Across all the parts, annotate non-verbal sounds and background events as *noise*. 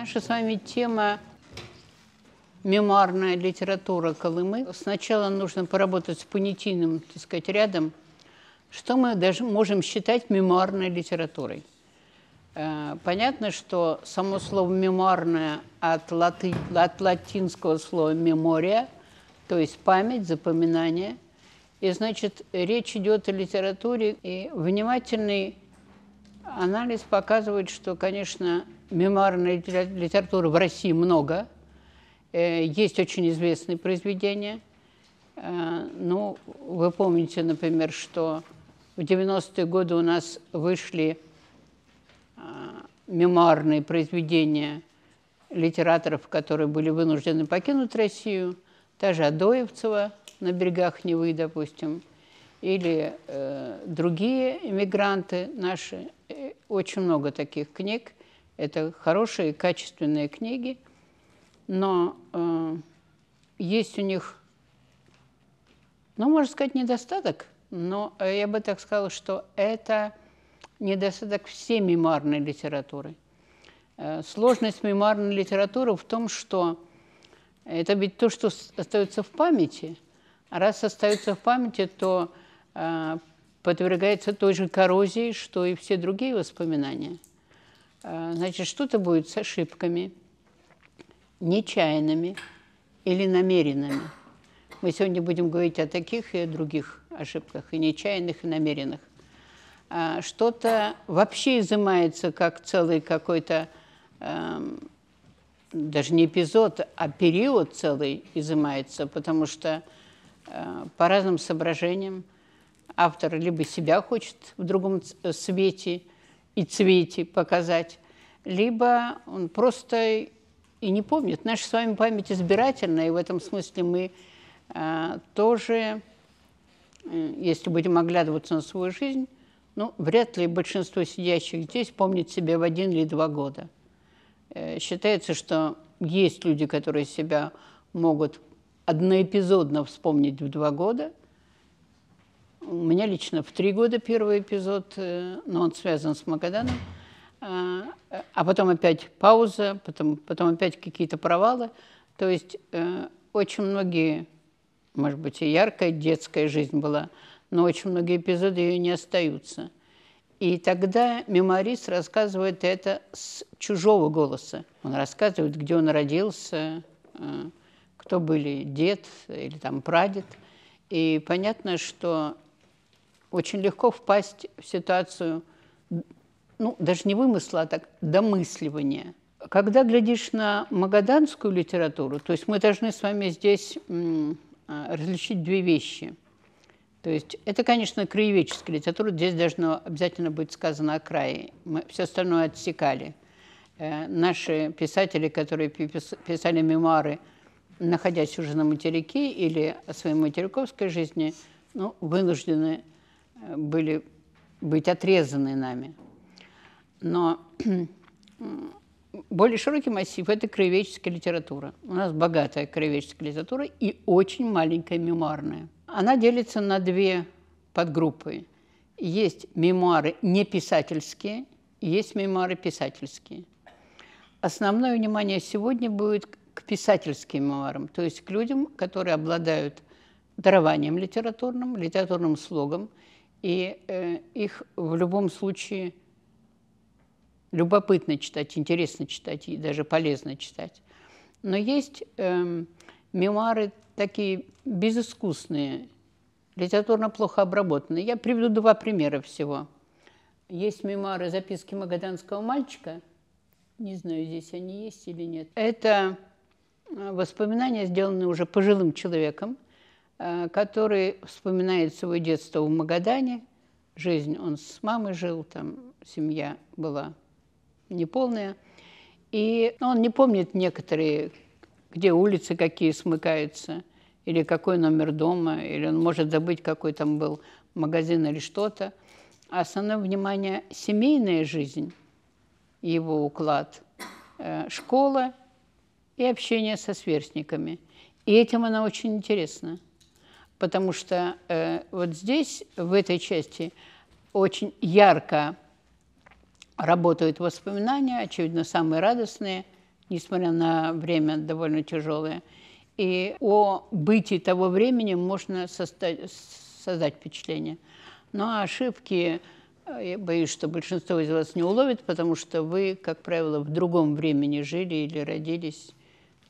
Наша с вами тема мемуарная литература Колымы. Сначала нужно поработать с понятийным, так сказать, рядом, что мы даже можем считать мемуарной литературой. Э, понятно, что само слово «мемуарное» от, латы, от латинского слова «мемория», то есть память, запоминание. И, значит, речь идет о литературе, и внимательный анализ показывает, что, конечно, мемуарной литературы в России много. Э, есть очень известные произведения. Э, ну, вы помните, например, что в 90-е годы у нас вышли э, мемуарные произведения литераторов, которые были вынуждены покинуть Россию. Та же Адоевцева «На берегах Невы», допустим, или э, другие иммигранты наши. Очень много таких книг – это хорошие, качественные книги, но э, есть у них, ну, можно сказать, недостаток, но я бы так сказала, что это недостаток всей мемарной литературы. Э, сложность мемарной литературы в том, что это ведь то, что остается в памяти. А раз остается в памяти, то э, подвергается той же коррозии, что и все другие воспоминания – Э, значит, что-то будет с ошибками, нечаянными или намеренными. Мы сегодня будем говорить о таких и о других ошибках, и нечаянных, и намеренных. Э, что-то вообще изымается как целый какой-то, эм, даже не эпизод, а период целый изымается, потому что э, по разным соображениям автор либо себя хочет в другом свете – и цвете показать, либо он просто и не помнит. Наша с вами память избирательная, и в этом смысле мы э, тоже, э, если будем оглядываться на свою жизнь, ну, вряд ли большинство сидящих здесь помнит себя в один или два года. Э, считается, что есть люди, которые себя могут одноэпизодно вспомнить в два года, у меня лично в три года первый эпизод, э, но он связан с Магаданом. А, а потом опять пауза, потом, потом опять какие-то провалы. То есть э, очень многие, может быть, и яркая детская жизнь была, но очень многие эпизоды ее не остаются. И тогда меморист рассказывает это с чужого голоса. Он рассказывает, где он родился, э, кто были дед или там прадед. И понятно, что очень легко впасть в ситуацию, ну, даже не вымысла, а так, домысливания. Когда глядишь на магаданскую литературу, то есть мы должны с вами здесь а, различить две вещи. То есть это, конечно, краеведческая литература, здесь должно обязательно быть сказано о крае. Мы все остальное отсекали. Э, наши писатели, которые писали мемуары, находясь уже на материке или о своей материковской жизни, ну, вынуждены были быть отрезаны нами. Но *clears throat* более широкий массив – это краеведческая литература. У нас богатая краеведческая литература и очень маленькая мемуарная. Она делится на две подгруппы. Есть мемуары не писательские, есть мемуары писательские. Основное внимание сегодня будет к писательским мемуарам, то есть к людям, которые обладают дарованием литературным, литературным слогом – и э, их в любом случае любопытно читать, интересно читать и даже полезно читать. Но есть э, мемуары такие безыскусные, литературно плохо обработанные. Я приведу два примера всего. Есть мемуары записки магаданского мальчика. Не знаю, здесь они есть или нет. Это э, воспоминания, сделанные уже пожилым человеком – Э, который вспоминает свое детство в Магадане. Жизнь он с мамой жил, там семья была неполная. И ну, он не помнит некоторые, где улицы какие смыкаются, или какой номер дома, или он может забыть, какой там был магазин или что-то. А основное внимание – семейная жизнь, его уклад, э, школа и общение со сверстниками. И этим она очень интересна – потому что э, вот здесь, в этой части, очень ярко работают воспоминания, очевидно, самые радостные, несмотря на время довольно тяжелое. И о бытии того времени можно создать, создать впечатление. Ну а ошибки, э, я боюсь, что большинство из вас не уловит, потому что вы, как правило, в другом времени жили или родились.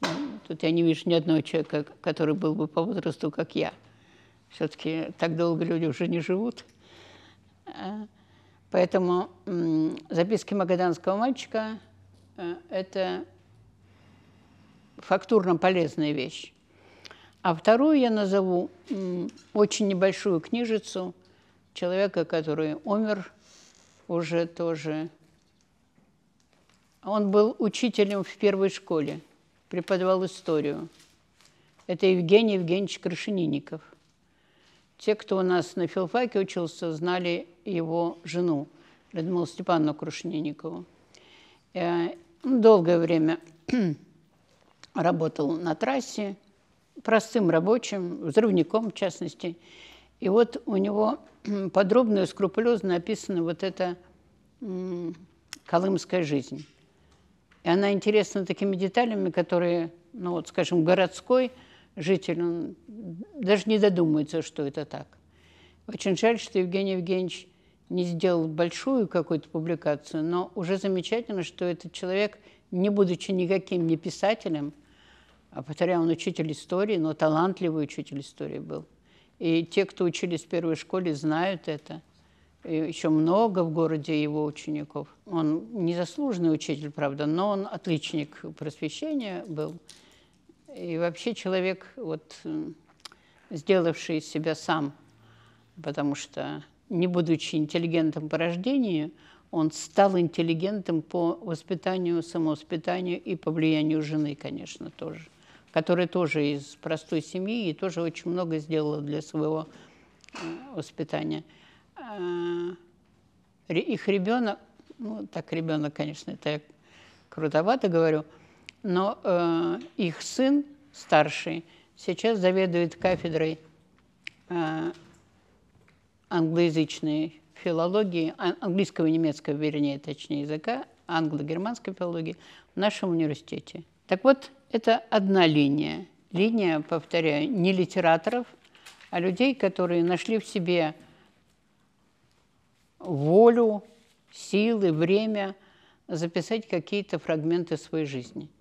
Ну, тут я не вижу ни одного человека, который был бы по возрасту, как я – все-таки так долго люди уже не живут. Э, поэтому записки магаданского мальчика э, – это фактурно полезная вещь. А вторую я назову очень небольшую книжицу человека, который умер уже тоже. Он был учителем в первой школе, преподавал историю. Это Евгений Евгеньевич Крашенинников. Те, кто у нас на филфаке учился, знали его жену, Людмилу Степановну Крушненникову. Э, ну, долгое время *clears throat* работал на трассе, простым рабочим, взрывником в частности. И вот у него *clears throat* подробно и скрупулезно описана вот эта колымская жизнь. И она интересна такими деталями, которые, ну вот, скажем, городской – житель, он даже не додумается, что это так. Очень жаль, что Евгений Евгеньевич не сделал большую какую-то публикацию, но уже замечательно, что этот человек, не будучи никаким не писателем, а повторяю, он учитель истории, но талантливый учитель истории был. И те, кто учились в первой школе, знают это. И еще много в городе его учеников. Он незаслуженный учитель, правда, но он отличник просвещения был. И вообще человек, вот, сделавший себя сам, потому что, не будучи интеллигентом по рождению, он стал интеллигентом по воспитанию, самовоспитанию и по влиянию жены, конечно, тоже, которая тоже из простой семьи и тоже очень много сделала для своего э, воспитания. А, их ребенок, ну так ребенок, конечно, это я крутовато говорю – но э, их сын старший сейчас заведует кафедрой э, англоязычной филологии, английского и немецкого, вернее, точнее, языка, англо-германской филологии в нашем университете. Так вот, это одна линия. Линия, повторяю, не литераторов, а людей, которые нашли в себе волю, силы, время записать какие-то фрагменты своей жизни –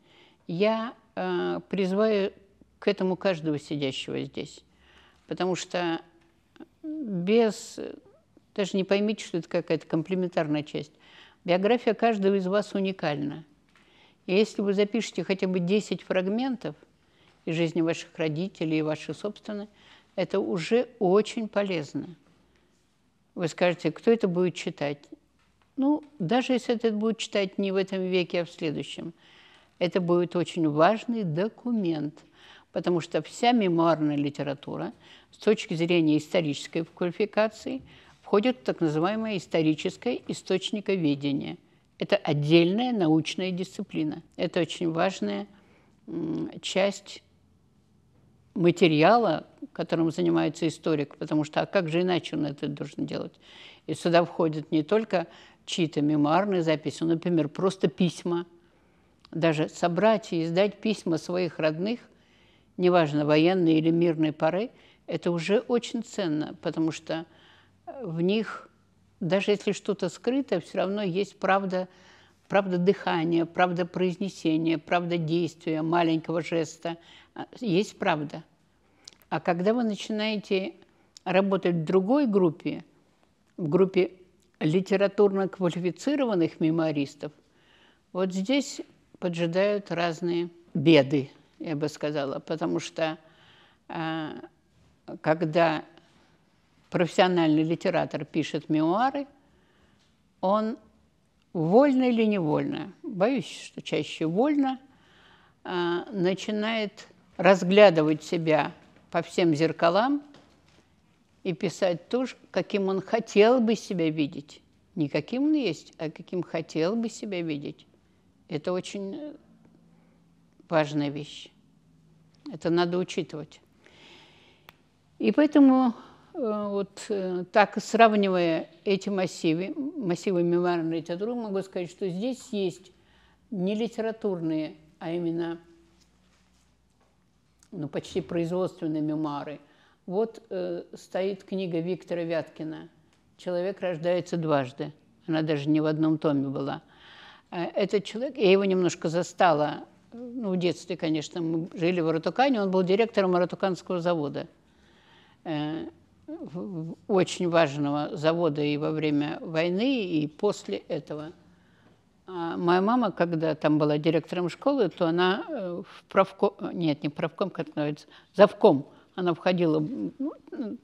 я э, призываю к этому каждого сидящего здесь, потому что без, даже не поймите, что это какая-то комплементарная часть, биография каждого из вас уникальна. И если вы запишете хотя бы 10 фрагментов из жизни ваших родителей и вашей собственной, это уже очень полезно. Вы скажете, кто это будет читать? Ну, даже если это будет читать не в этом веке, а в следующем – это будет очень важный документ, потому что вся мемуарная литература с точки зрения исторической квалификации входит в так называемое историческое источниковедение. Это отдельная научная дисциплина. Это очень важная часть материала, которым занимается историк, потому что а как же иначе он это должен делать? И сюда входят не только чьи-то мемуарные записи, но, например, просто письма – даже собрать и издать письма своих родных, неважно, военной или мирной поры, это уже очень ценно, потому что э, в них, даже если что-то скрыто, все равно есть правда, правда дыхания, правда произнесения, правда действия, маленького жеста. А, есть правда. А когда вы начинаете работать в другой группе, в группе литературно квалифицированных мемуаристов, вот здесь поджидают разные беды, я бы сказала, потому что а, когда профессиональный литератор пишет мемуары, он вольно или невольно, боюсь, что чаще вольно, а, начинает разглядывать себя по всем зеркалам и писать то, каким он хотел бы себя видеть. Не каким он есть, а каким хотел бы себя видеть. Это очень э, важная вещь. Это надо учитывать. И поэтому э, вот э, так сравнивая эти массивы, массивы мемуарной литературы, могу сказать, что здесь есть не литературные, а именно ну, почти производственные мемуары. Вот э, стоит книга Виктора Вяткина «Человек рождается дважды». Она даже не в одном томе была. Э, этот человек, я его немножко застала, ну, в детстве, конечно, мы жили в Аратукане, он был директором Аратуканского завода, э, очень важного завода и во время войны, и после этого. А моя мама, когда там была директором школы, то она э, в правком, нет, не правком, как называется, завком, она входила, ну,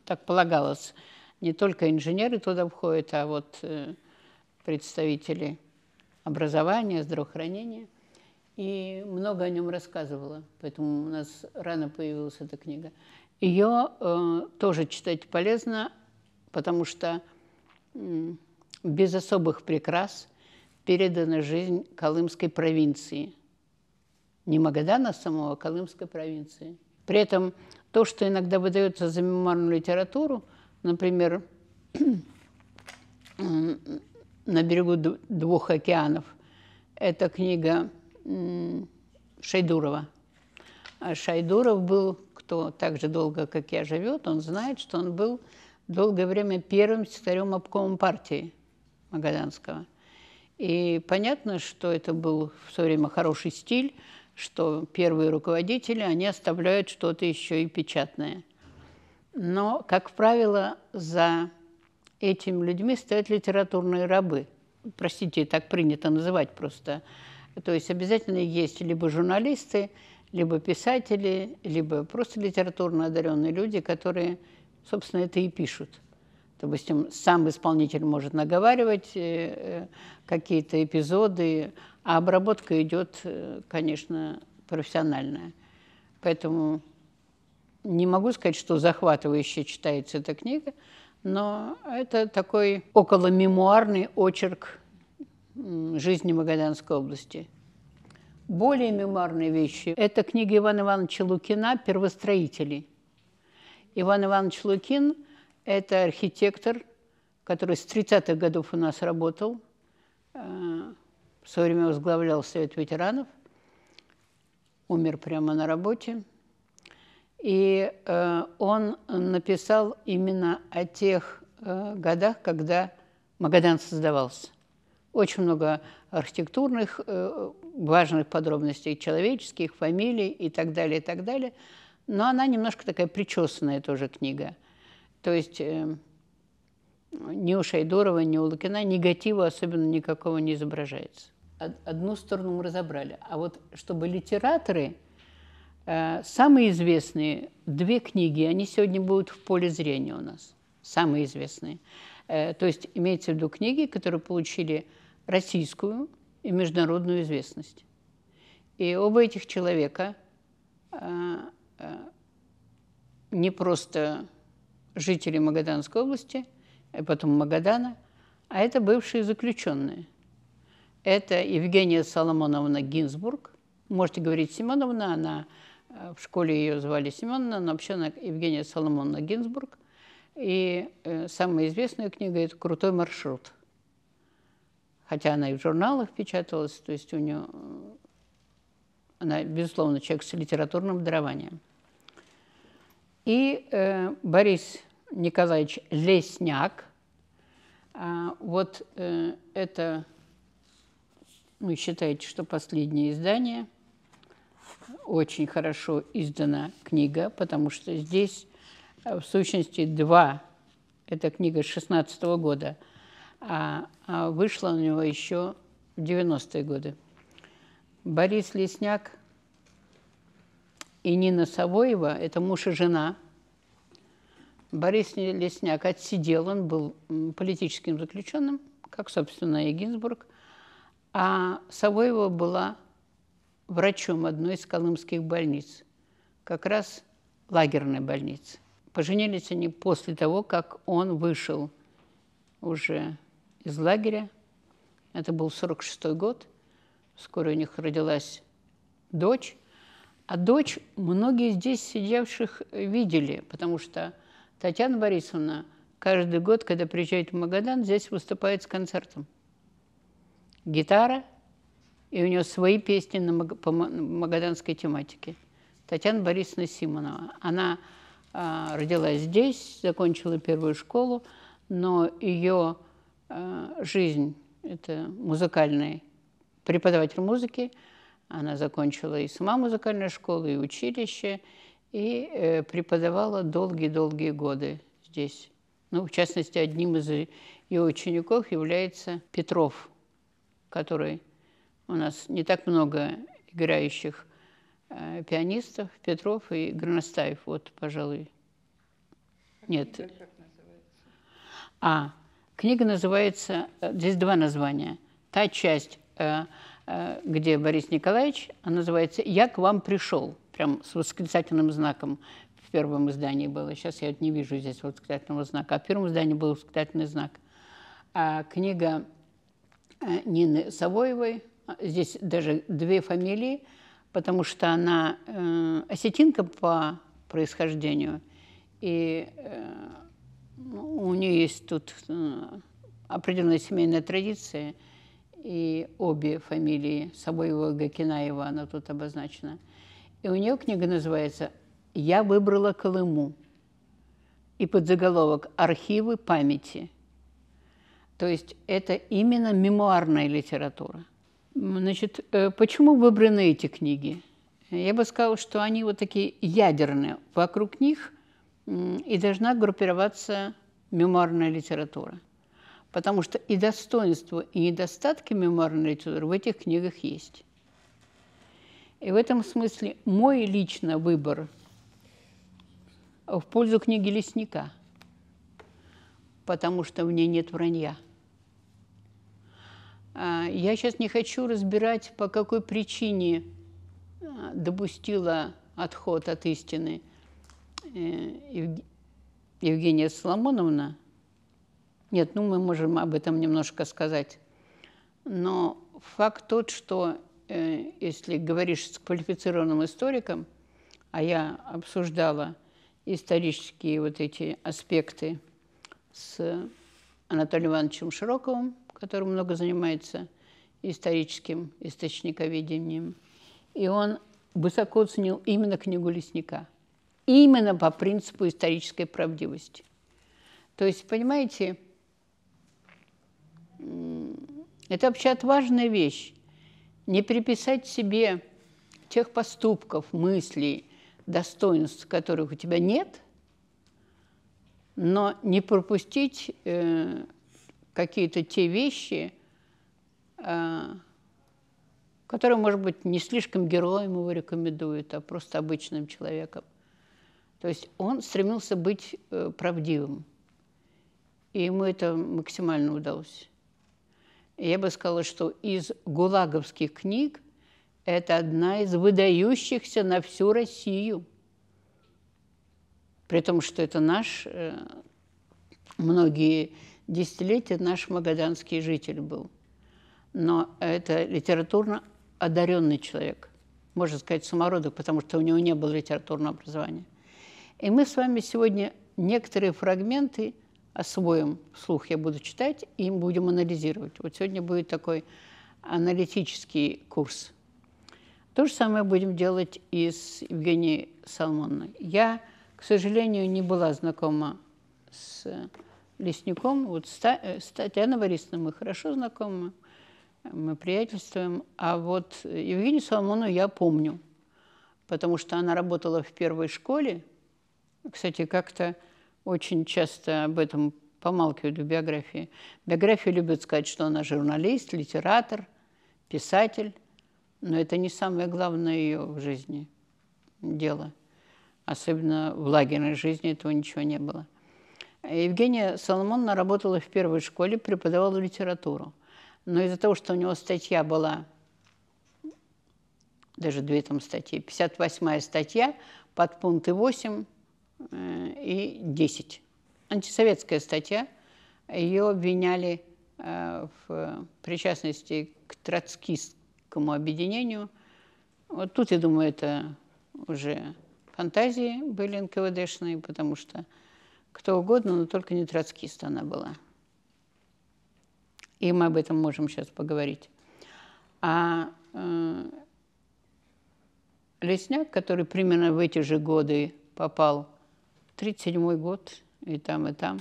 так полагалось, не только инженеры туда входят, а вот представители образования, здравоохранения. И много о нем рассказывала, поэтому у нас рано появилась эта книга. Ее э, тоже читать полезно, потому что э, без особых прикрас передана жизнь Колымской провинции. Не Магадана самого, а Колымской провинции. При этом то, что иногда выдается за мемуарную литературу, например, *clears throat* на берегу двух океанов. Это книга Шайдурова. А Шайдуров был, кто так же долго, как я, живет, он знает, что он был долгое время первым секретарем обкома партии Магаданского. И понятно, что это был в свое время хороший стиль, что первые руководители, они оставляют что-то еще и печатное. Но, как правило, за этими людьми стоят литературные рабы. Простите, так принято называть просто. То есть обязательно есть либо журналисты, либо писатели, либо просто литературно одаренные люди, которые, собственно, это и пишут. Допустим, сам исполнитель может наговаривать э, э, какие-то эпизоды, а обработка идет, э, конечно, профессиональная. Поэтому не могу сказать, что захватывающе читается эта книга, но это такой околомемуарный очерк жизни Магаданской области. Более мемуарные вещи – это книга Ивана Ивановича Лукина «Первостроители». Иван Иванович Лукин – это архитектор, который с 30-х годов у нас работал, э, в свое время возглавлял Совет ветеранов, умер прямо на работе – и э, он написал именно о тех э, годах, когда Магадан создавался. Очень много архитектурных э, важных подробностей, человеческих, фамилий и так далее, и так далее. Но она немножко такая причесанная тоже книга. То есть э, ни у Шайдорова, ни у Лукина негатива особенно никакого не изображается. Одну сторону мы разобрали. А вот чтобы литераторы Э, самые известные две книги, они сегодня будут в поле зрения у нас. Самые известные. Э, то есть имеется в виду книги, которые получили российскую и международную известность. И оба этих человека э, не просто жители Магаданской области, и а потом Магадана, а это бывшие заключенные. Это Евгения Соломоновна Гинзбург. Можете говорить Симоновна, она Э, в школе ее звали Семеновна, но вообще она Евгения Соломоновна Гинзбург. И э, самая известная книга – это «Крутой маршрут». Хотя она и в журналах печаталась, то есть у нее... Э, она, безусловно, человек с литературным дарованием. И э, Борис Николаевич Лесняк, э, вот э, это, ну, считаете, что последнее издание – очень хорошо издана книга, потому что здесь э, в сущности два. Эта книга 16 -го года, а, а вышла у него еще в 90-е годы. Борис Лесняк и Нина Савоева – это муж и жена. Борис Лесняк отсидел, он был политическим заключенным, как, собственно, и Гинзбург. А Савоева была врачом одной из колымских больниц, как раз лагерной больницы. Поженились они после того, как он вышел уже из лагеря. Это был 46 год. Скоро у них родилась дочь. А дочь многие здесь сидевших видели, потому что Татьяна Борисовна каждый год, когда приезжает в Магадан, здесь выступает с концертом. Гитара – и у нее свои песни на, по магаданской тематике. Татьяна Борисовна Симонова. Она э, родилась здесь, закончила первую школу, но ее э, жизнь – это музыкальный преподаватель музыки. Она закончила и сама музыкальную школу, и училище, и э, преподавала долгие-долгие годы здесь. Ну, в частности, одним из ее учеников является Петров, который у нас не так много играющих э, пианистов, Петров и Горностаев, вот, пожалуй. А Нет. А, книга называется, э, здесь два названия. Та часть, э, э, где Борис Николаевич, она называется «Я к вам пришел», прям с восклицательным знаком в первом издании было. Сейчас я вот не вижу здесь восклицательного знака. А в первом издании был восклицательный знак. А книга э, Нины Савоевой Здесь даже две фамилии, потому что она э, осетинка по происхождению, и э, у нее есть тут э, определенная семейная традиция, и обе фамилии Собоева Гакинаева, она тут обозначена. И у нее книга называется «Я выбрала Колыму» и подзаголовок «Архивы памяти». То есть это именно мемуарная литература – Значит, э, почему выбраны эти книги? Я бы сказала, что они вот такие ядерные. Вокруг них и должна группироваться мемуарная литература. Потому что и достоинства, и недостатки мемуарной литературы в этих книгах есть. И в этом смысле мой лично выбор в пользу книги «Лесника», потому что в ней нет вранья – а, я сейчас не хочу разбирать, по какой причине а, допустила отход от истины э, Евгения Соломоновна. Нет, ну мы можем об этом немножко сказать. Но факт тот, что э, если говоришь с квалифицированным историком, а я обсуждала исторические вот эти аспекты с Анатолием Ивановичем Широковым – который много занимается историческим источниковедением. И он высоко оценил именно книгу лесника, именно по принципу исторической правдивости. То есть, понимаете, это вообще отважная вещь. Не приписать себе тех поступков, мыслей, достоинств, которых у тебя нет, но не пропустить э, какие-то те вещи, э, которые, может быть, не слишком героем его рекомендуют, а просто обычным человеком. То есть он стремился быть э, правдивым, и ему это максимально удалось. Я бы сказала, что из гулаговских книг это одна из выдающихся на всю Россию. При том, что это наш, э, многие десятилетие наш магаданский житель был. Но это литературно одаренный человек, можно сказать, самородок, потому что у него не было литературного образования. И мы с вами сегодня некоторые фрагменты освоим вслух, я буду читать, и будем анализировать. Вот сегодня будет такой аналитический курс. То же самое будем делать и с Евгенией Салмонной. Я, к сожалению, не была знакома с Лесником, вот э, с Татьяной Борисовной мы хорошо знакомы, мы приятельствуем. А вот Евгению Соломону я помню, потому что она работала в первой школе. Кстати, как-то очень часто об этом помалкивают в биографии. Биографию любят сказать, что она журналист, литератор, писатель, но это не самое главное ее в жизни дело. Особенно в лагерной жизни этого ничего не было. Евгения Соломонна работала в первой школе, преподавала литературу. Но из-за того, что у него статья была, даже две там статьи, 58-я статья, под пункты 8 э, и 10. Антисоветская статья, ее обвиняли э, в причастности к троцкистскому объединению. Вот тут, я думаю, это уже фантазии были НКВДшные, потому что кто угодно, но только не троцкист она была. И мы об этом можем сейчас поговорить. А э, Лесняк, который примерно в эти же годы попал, 37 год, и там, и там,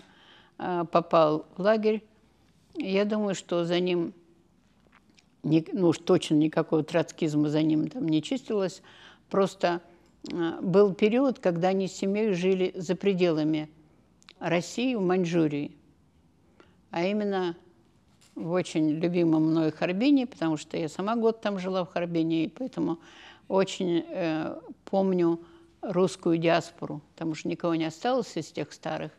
э, попал в лагерь, я думаю, что за ним, не, ну уж точно никакого троцкизма за ним там не чистилось, просто э, был период, когда они с семьей жили за пределами – России в Маньчжурии, а именно в очень любимом мной Харбине, потому что я сама год там жила в Харбине, и поэтому очень э, помню русскую диаспору, потому что никого не осталось из тех старых,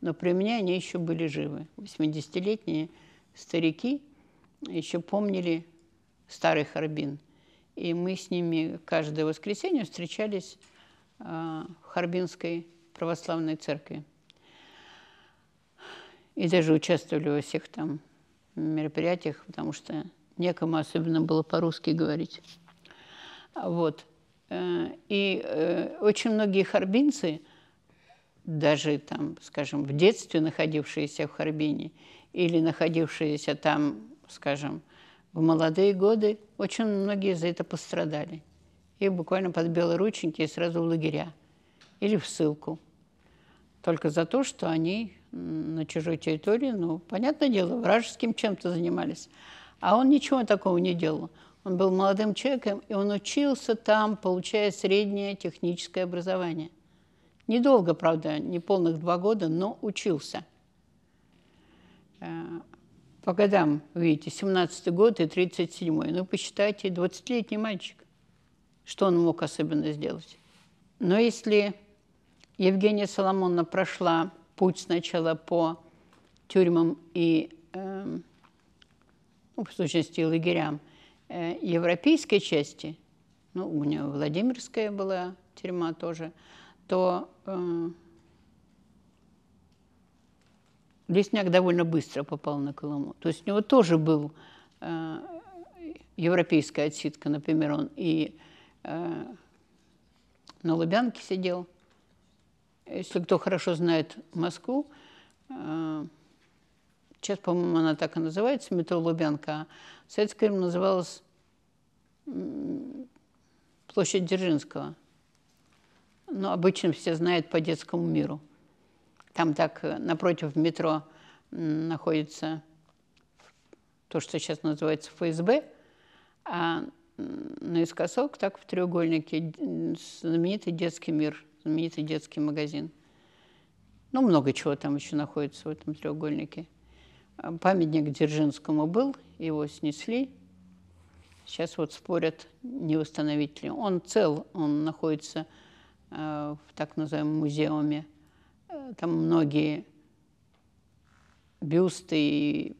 но при мне они еще были живы. 80-летние старики еще помнили старый Харбин. И мы с ними каждое воскресенье встречались э, в Харбинской православной церкви и даже участвовали во всех там мероприятиях, потому что некому особенно было по-русски говорить. Вот. Э, и э, очень многие харбинцы, даже там, скажем, в детстве находившиеся в Харбине или находившиеся там, скажем, в молодые годы, очень многие за это пострадали. И буквально под белые рученьки и сразу в лагеря или в ссылку. Только за то, что они на чужой территории, ну, понятное дело, вражеским чем-то занимались. А он ничего такого не делал. Он был молодым человеком, и он учился там, получая среднее техническое образование. Недолго, правда, не полных два года, но учился. Э, по годам, видите, 17-й год и 37-й. Ну, посчитайте, 20-летний мальчик. Что он мог особенно сделать? Но если Евгения Соломоновна прошла путь сначала по тюрьмам и, э, ну, в сущности, лагерям э, европейской части, ну, у меня Владимирская была тюрьма тоже, то э, Лесняк довольно быстро попал на Колыму. То есть у него тоже был э, европейская отсидка, например, он и э, на Лубянке сидел – если кто хорошо знает Москву, э, сейчас, по-моему, она так и называется, метро Лубянка, а в советское время называлась площадь Дзержинского. Но обычно все знают по детскому миру. Там так э, напротив метро находится то, что сейчас называется ФСБ, а наискосок так в треугольнике знаменитый детский мир – знаменитый детский магазин. Ну, много чего там еще находится в этом треугольнике. А, памятник Дзержинскому был, его снесли. Сейчас вот спорят, не восстановить ли. Он цел, он находится а, в так называемом музеуме. Э, там многие бюсты и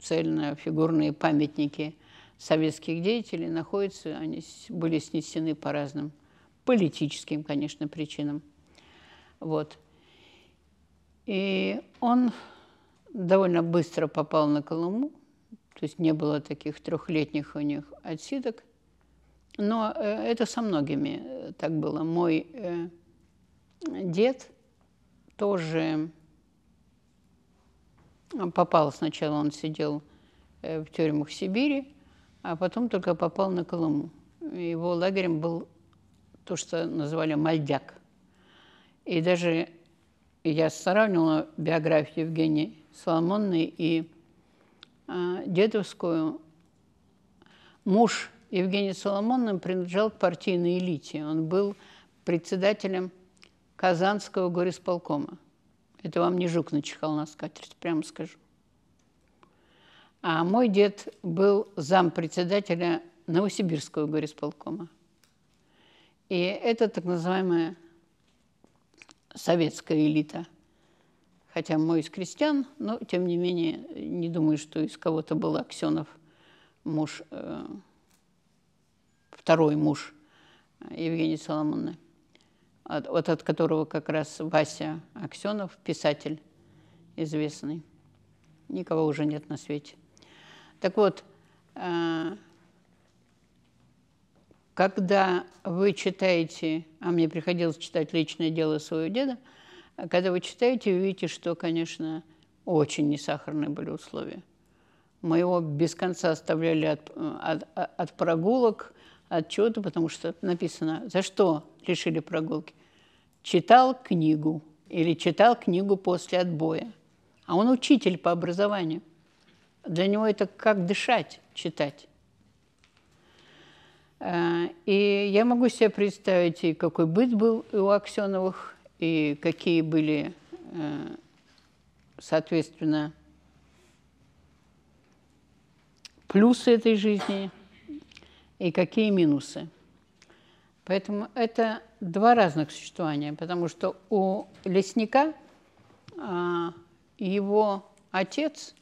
цельно-фигурные памятники советских деятелей находятся, они были снесены по разным политическим, конечно, причинам. Вот. И он довольно быстро попал на Колыму, то есть не было таких трехлетних у них отсидок. Но э, это со многими э, так было. Мой э, дед тоже попал. Сначала он сидел в тюрьмах Сибири, а потом только попал на Колыму. Его лагерем был то, что называли мальдяк. И даже я сравнивала биографию Евгении Соломонной и э, дедовскую. Муж Евгения Соломонным принадлежал к партийной элите. Он был председателем Казанского горисполкома. Это вам не жук начихал на скатерть, прямо скажу. А мой дед был зам председателя Новосибирского горисполкома. И это так называемая советская элита. Хотя мой из крестьян, но тем не менее не думаю, что из кого-то был Аксенов муж, э, второй муж э, Евгении Соломонны, от, вот от которого как раз Вася Аксенов, писатель известный. Никого уже нет на свете. Так вот, э, когда вы читаете, а мне приходилось читать личное дело своего деда, когда вы читаете, вы видите, что, конечно, очень несахарные были условия. Мы его без конца оставляли от, от, от прогулок, от чего потому что написано, за что решили прогулки. Читал книгу или читал книгу после отбоя. А он учитель по образованию. Для него это как дышать, читать. Э, и я могу себе представить, и какой быт был у Аксеновых, и какие были, э, соответственно, плюсы этой жизни и какие минусы. Поэтому это два разных существования, потому что у лесника а, его отец –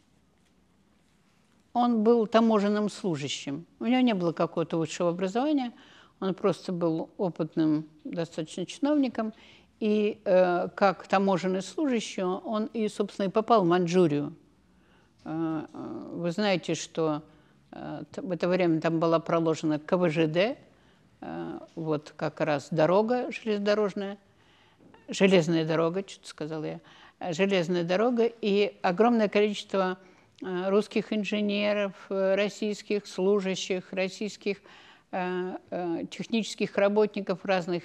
он был таможенным служащим. У него не было какого-то высшего образования, он просто был опытным достаточно чиновником. И э, как таможенный служащий он и, собственно, и попал в Маньчжурию. Э, э вы знаете, что э, в это время там была проложена КВЖД, э, вот как раз дорога железнодорожная, железная дорога, что-то сказала я, э, железная дорога, и огромное количество Э, русских инженеров, э, российских служащих, российских э, технических работников разных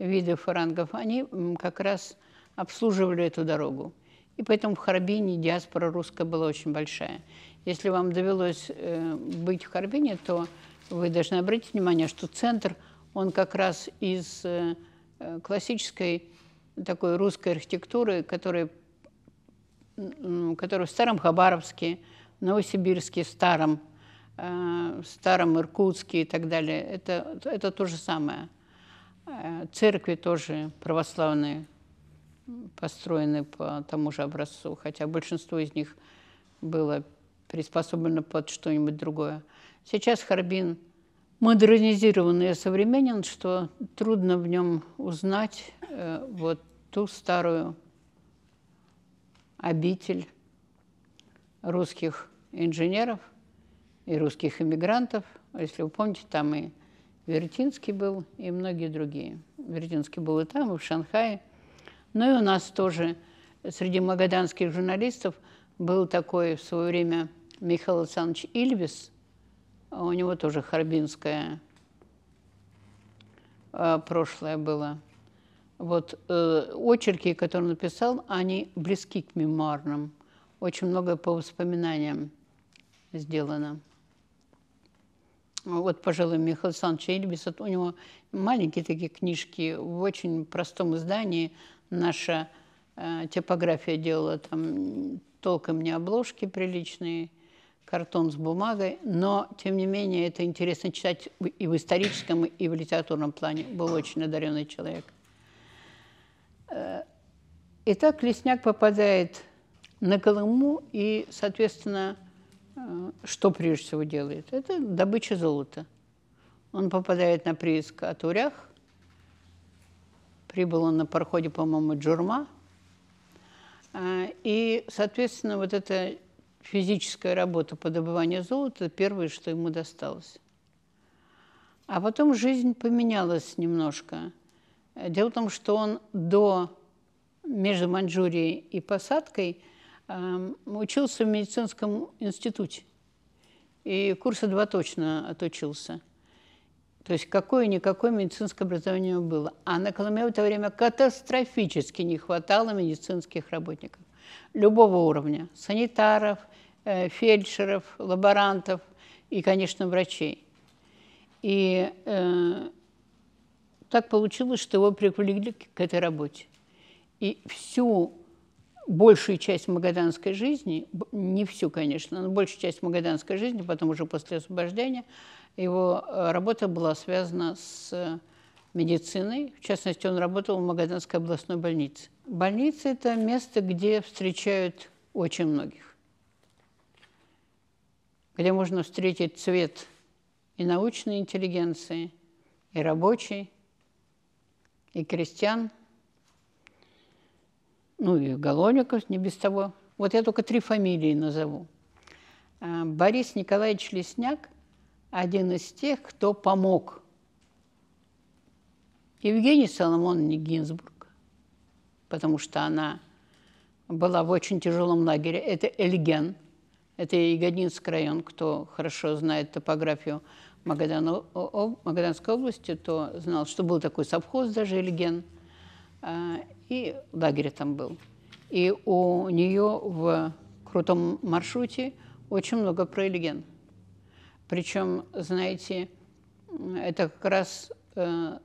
видов рангов, они как раз обслуживали эту дорогу. И поэтому в Харбине диаспора русская была очень большая. Если вам довелось быть в Харбине, то вы должны обратить внимание, что центр, он как раз из классической такой русской архитектуры, которая которые в Старом Хабаровске, Новосибирске, Старом, э, Старом Иркутске и так далее. Это, это то же самое. Э, церкви тоже православные построены по тому же образцу, хотя большинство из них было приспособлено под что-нибудь другое. Сейчас Харбин модернизированный, и осовременен, что трудно в нем узнать э, вот ту старую обитель русских инженеров и русских иммигрантов. Если вы помните, там и Вертинский был, и многие другие. Вертинский был и там, и в Шанхае. Ну и у нас тоже среди магаданских журналистов был такой в свое время Михаил Александрович Ильвис. У него тоже харбинское э, прошлое было – вот э, очерки, которые он написал, они близки к мемуарным. Очень многое по воспоминаниям сделано. Вот, пожалуй, Михаил Александрович Эльбис, у него маленькие такие книжки в очень простом издании. Наша э, типография делала там толком не обложки приличные, картон с бумагой, но, тем не менее, это интересно читать и в историческом, и в литературном плане. Был очень одаренный человек. Э, и так Лесняк попадает на Колыму и, соответственно, э, что прежде всего делает? Это добыча золота. Он попадает на прииск от Урях, прибыл он на пароходе, по-моему, Джурма, э, и, соответственно, вот эта физическая работа по добыванию золота – первое, что ему досталось. А потом жизнь поменялась немножко – Дело в том, что он до между Маньчжурией и посадкой э, учился в медицинском институте. И курса два точно отучился. То есть какое-никакое медицинское образование было. А на Колыме в это время катастрофически не хватало медицинских работников любого уровня. Санитаров, э, фельдшеров, лаборантов и, конечно, врачей. И э, так получилось, что его привлекли к этой работе. И всю большую часть магаданской жизни, не всю, конечно, но большую часть магаданской жизни, потом уже после освобождения, его э, работа была связана с э, медициной. В частности, он работал в Магаданской областной больнице. Больница – это место, где встречают очень многих, где можно встретить цвет и научной интеллигенции, и рабочей, и крестьян, ну и Гололиков, не без того. Вот я только три фамилии назову. А, Борис Николаевич Лесняк – один из тех, кто помог. Евгений Соломоновне Гинзбург, потому что она была в очень тяжелом лагере. Это Эльген, это Ягодинский район, кто хорошо знает топографию. Магадан, Магаданской области, то знал, что был такой совхоз даже, Эльген, а, и лагерь там был. И у нее в крутом маршруте очень много про Эльген. Причем, знаете, это как раз э,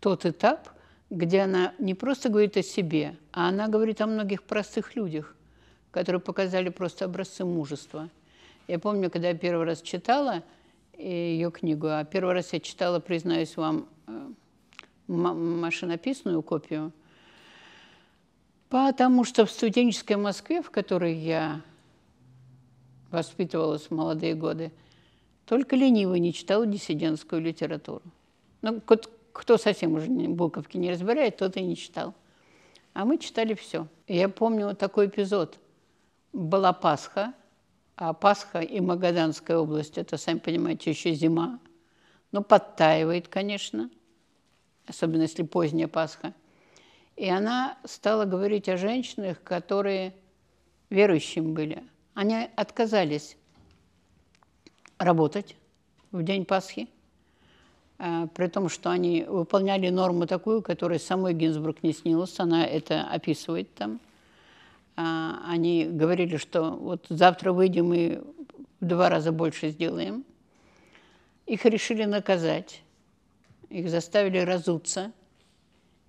тот этап, где она не просто говорит о себе, а она говорит о многих простых людях, которые показали просто образцы мужества. Я помню, когда я первый раз читала, ее книгу. А первый раз я читала, признаюсь вам, э, машинописную копию, потому что в студенческой Москве, в которой я воспитывалась в молодые годы, только ленивый не читал диссидентскую литературу. Ну, кто совсем уже буковки не разбирает, тот и не читал. А мы читали все. Я помню такой эпизод. Была Пасха – а Пасха и Магаданская область, это, сами понимаете, еще зима. но ну, подтаивает, конечно, особенно если поздняя Пасха. И она стала говорить о женщинах, которые верующими были. Они отказались работать в день Пасхи, э, при том, что они выполняли норму такую, которая самой Гинзбург не снилась, она это описывает там – а, они говорили, что вот завтра выйдем и в два раза больше сделаем. Их решили наказать, их заставили разуться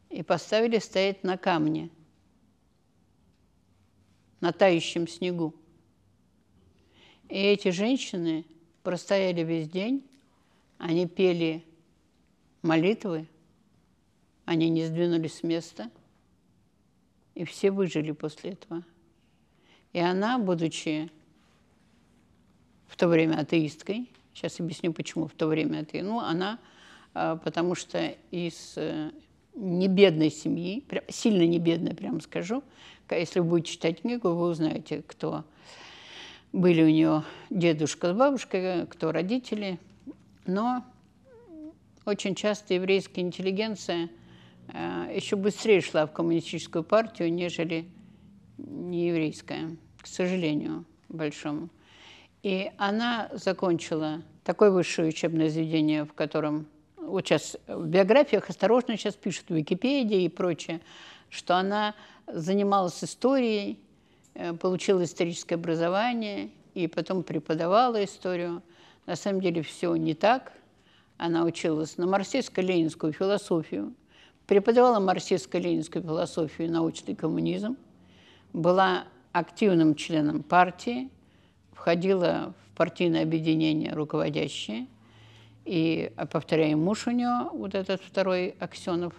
и поставили стоять на камне, на тающем снегу. И эти женщины простояли весь день, они пели молитвы, они не сдвинулись с места – и все выжили после этого. И она, будучи в то время атеисткой, сейчас объясню, почему в то время атеи, ну, она, а, потому что из э, небедной семьи, сильно небедной, прямо скажу, если вы будете читать книгу, вы узнаете, кто были у нее дедушка с бабушкой, кто родители, но очень часто еврейская интеллигенция – Э, еще быстрее шла в коммунистическую партию, нежели нееврейская, к сожалению, большому. И она закончила такое высшее учебное заведение, в котором вот сейчас в биографиях осторожно сейчас пишут, в Википедии и прочее, что она занималась историей, э, получила историческое образование и потом преподавала историю. На самом деле все не так. Она училась на марксистско-ленинскую философию – Преподавала марксистско-ленинскую философию и научный коммунизм. Была активным членом партии, входила в партийное объединение руководящее. И, повторяю, муж у нее, вот этот второй Аксенов,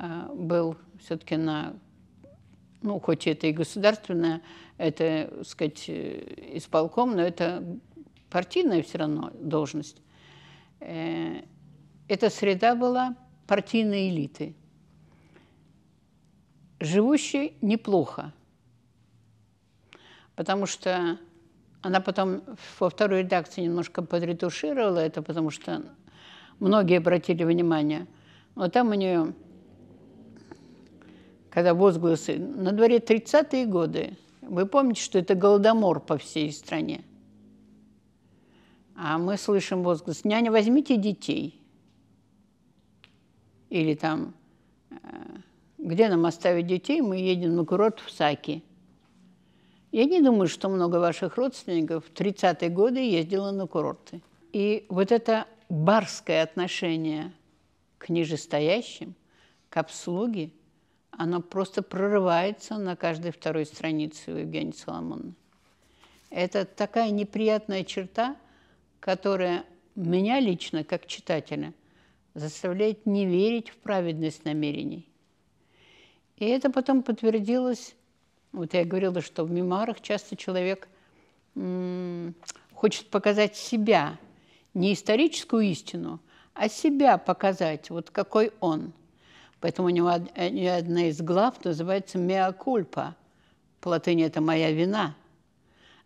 э, был все-таки на ну, хоть это и государственное, это, так сказать, э, исполком, но это партийная все равно должность. Э, эта среда была партийной элиты живущей неплохо, потому что она потом во второй редакции немножко подретушировала это, потому что многие обратили внимание. Но там у нее, когда возгласы, на дворе 30-е годы, вы помните, что это голодомор по всей стране. А мы слышим возглас «Няня, возьмите детей». Или там э, где нам оставить детей, мы едем на курорт в Саки. Я не думаю, что много ваших родственников в 30-е годы ездило на курорты. И вот это барское отношение к нижестоящим, к обслуге, оно просто прорывается на каждой второй странице у Евгения Соломоновны. Это такая неприятная черта, которая меня лично, как читателя, заставляет не верить в праведность намерений – и это потом подтвердилось. Вот я говорила, что в мемуарах часто человек хочет показать себя, не историческую истину, а себя показать, вот какой он. Поэтому у него э, одна из глав называется «Меокульпа». По латыни это «моя вина».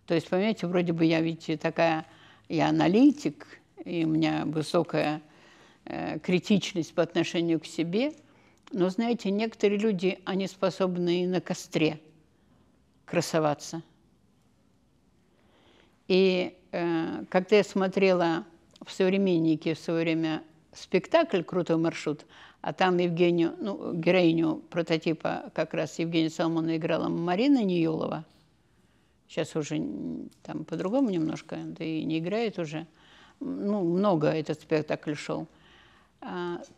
То есть, понимаете, вроде бы я видите, такая, я аналитик, и у меня высокая э, критичность по отношению к себе, но знаете, некоторые люди, они способны и на костре красоваться. И э, когда я смотрела в «Современнике» в свое время спектакль «Крутой маршрут», а там Евгению, ну, героиню прототипа как раз Евгения Соломона играла Марина Ниюлова. Сейчас уже там по-другому немножко, да и не играет уже. Ну, много этот спектакль шел –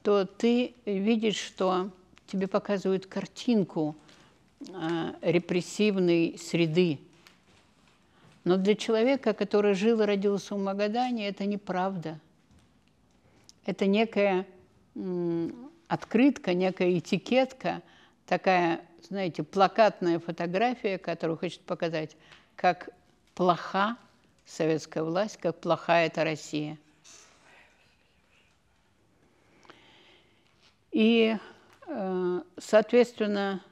то ты видишь, что тебе показывают картинку а, репрессивной среды. Но для человека, который жил и родился в Магадане, это неправда. Это некая открытка, некая этикетка, такая, знаете, плакатная фотография, которую хочет показать, как плоха советская власть, как плоха эта Россия – И, э, соответственно,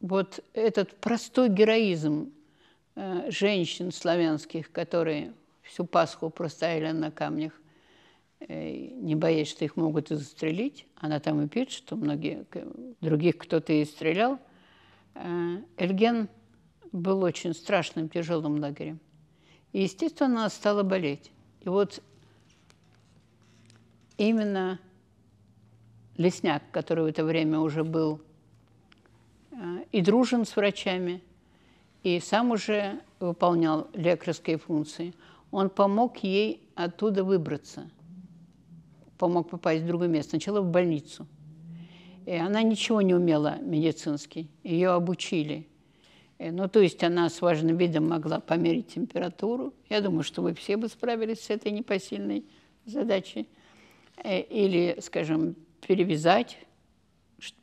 вот этот простой героизм э, женщин славянских, которые всю Пасху простояли на камнях, э, не боясь, что их могут и застрелить. Она там и пишет, что многие других кто-то и стрелял. Эльген был очень страшным, тяжелым лагерем. И, естественно, она стала болеть. И вот именно Лесняк, который в это время уже был э, и дружен с врачами, и сам уже выполнял лекарские функции, он помог ей оттуда выбраться, помог попасть в другое место, сначала в больницу. И она ничего не умела медицински, ее обучили. Э, ну, то есть она с важным видом могла померить температуру. Я думаю, что вы все бы справились с этой непосильной задачей. Э, или, скажем, перевязать,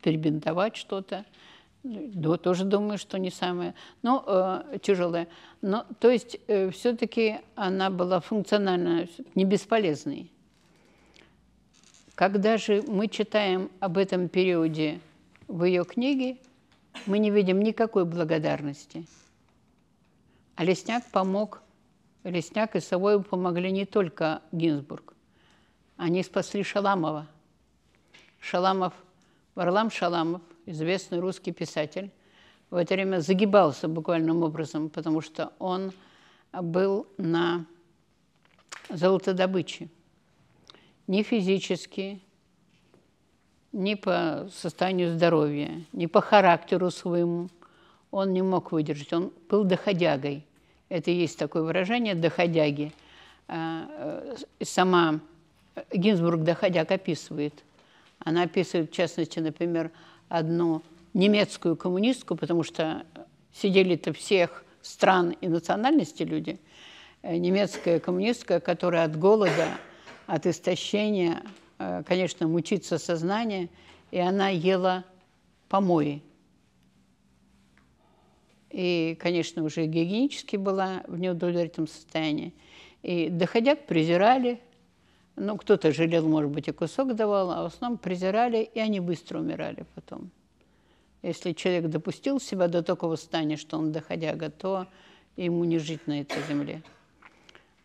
перебинтовать что-то. Ну, да, тоже думаю, что не самое, но э, тяжелое. Но, то есть э, все-таки она была функционально не бесполезной. Когда же мы читаем об этом периоде в ее книге, мы не видим никакой благодарности. А Лесняк помог, Лесняк и Савой помогли не только Гинзбург. Они спасли Шаламова – Шаламов, Варлам Шаламов, известный русский писатель, в это время загибался буквальным образом, потому что он был на золотодобыче. Ни физически, ни по состоянию здоровья, ни по характеру своему он не мог выдержать. Он был доходягой. Это и есть такое выражение «доходяги». А, э, сама Гинзбург доходяг описывает – она описывает, в частности, например, одну немецкую коммунистку, потому что сидели-то всех стран и национальностей люди, э, немецкая коммунистка, которая от голода, от истощения, э, конечно, мучится сознание, и она ела помои. И, конечно, уже гигиенически была в неудовлетворительном состоянии. И доходяк презирали, ну, кто-то жалел, может быть, и кусок давал, а в основном презирали, и они быстро умирали потом. Если человек допустил себя до такого стания, что он доходяга, то ему не жить на этой земле.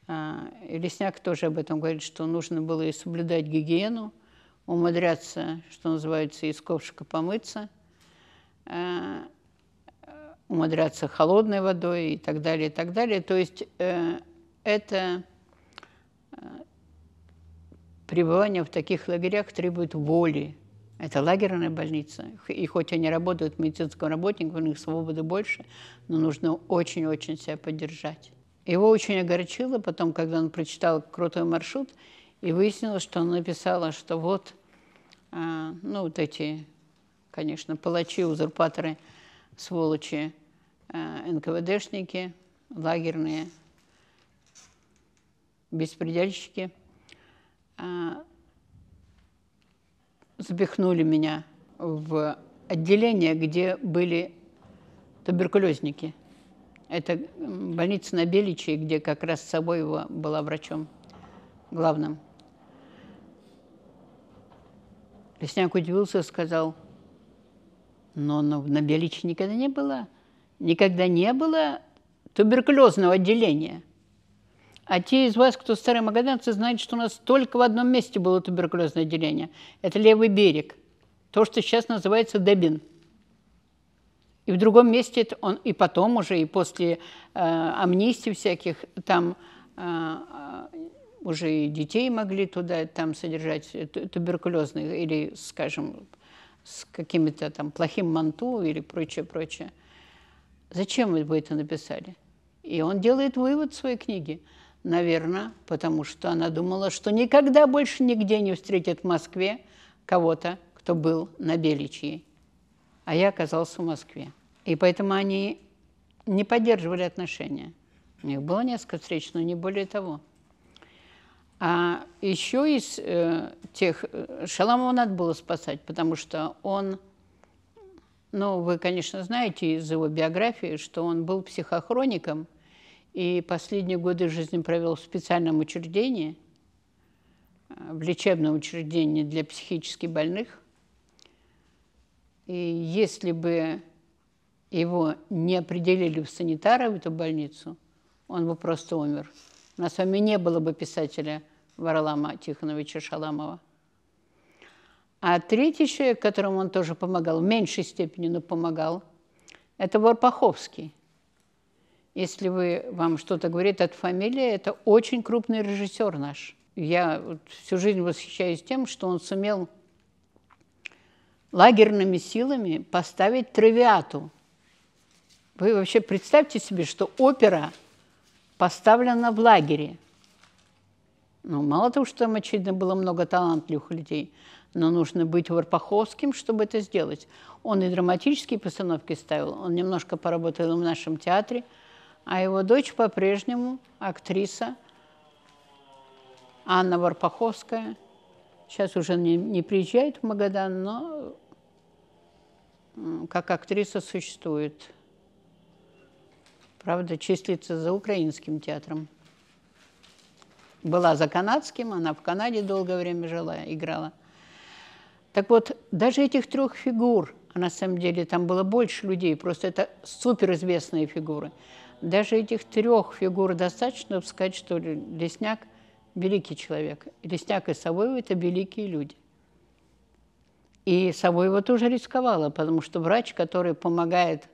А, и Лесняк тоже об этом говорит, что нужно было и соблюдать гигиену, умудряться, что называется, из ковшика помыться, а, умудряться холодной водой и так далее, и так далее. То есть э, это Пребывание в таких лагерях требует воли. Это лагерная больница. И хоть они работают медицинским работником, у них свободы больше, но нужно очень-очень себя поддержать. Его очень огорчило потом, когда он прочитал «Крутой маршрут», и выяснилось, что он написала, что вот, а, ну, вот эти, конечно, палачи, узурпаторы, сволочи, а, НКВДшники, лагерные беспредельщики – а, запихнули меня в отделение, где были туберкулезники. Это больница на Беличьей, где как раз с собой его была врачом главным. Лесняк удивился, сказал, но на, на никогда не было, никогда не было туберкулезного отделения – а те из вас, кто старые магаданцы, знают, что у нас только в одном месте было туберкулезное отделение. Это левый берег. То, что сейчас называется Дебин. И в другом месте это он и потом уже, и после э, амнистий всяких, там э, э уже и детей могли туда там содержать э, туберкулезных или, скажем, с каким-то там плохим манту или прочее, прочее. Зачем вы это написали? И он делает вывод в своей книге – наверное, потому что она думала, что никогда больше нигде не встретит в Москве кого-то, кто был на Беличьей. А я оказался в Москве. И поэтому они не поддерживали отношения. У них было несколько встреч, но не более того. А еще из э, тех... Э, Шаламова надо было спасать, потому что он... Ну, вы, конечно, знаете из его биографии, что он был психохроником – и последние годы жизни провел в специальном учреждении, э, в лечебном учреждении для психически больных. И если бы его не определили в санитара в эту больницу, он бы просто умер. У нас с вами не было бы писателя Варлама Тихоновича Шаламова. А третий человек, которому он тоже помогал, в меньшей степени, но помогал, это Вор если вы, вам что-то говорит от фамилия, это очень крупный режиссер наш. Я вот всю жизнь восхищаюсь тем, что он сумел лагерными силами поставить травиату. Вы вообще представьте себе, что опера поставлена в лагере. Ну, мало того, что там, очевидно, было много талантливых людей, но нужно быть Варпаховским, чтобы это сделать. Он и драматические постановки ставил, он немножко поработал в нашем театре – а его дочь по-прежнему актриса Анна Варпаховская. Сейчас уже не, не приезжает в Магадан, но как актриса существует. Правда, числится за украинским театром. Была за канадским, она в Канаде долгое время жила, играла. Так вот, даже этих трех фигур, а на самом деле там было больше людей, просто это суперизвестные фигуры – даже этих трех фигур достаточно, чтобы сказать, что Лесняк – великий человек. Лесняк и Савоева – это великие люди. И Савоева тоже рисковала, потому что врач, который помогает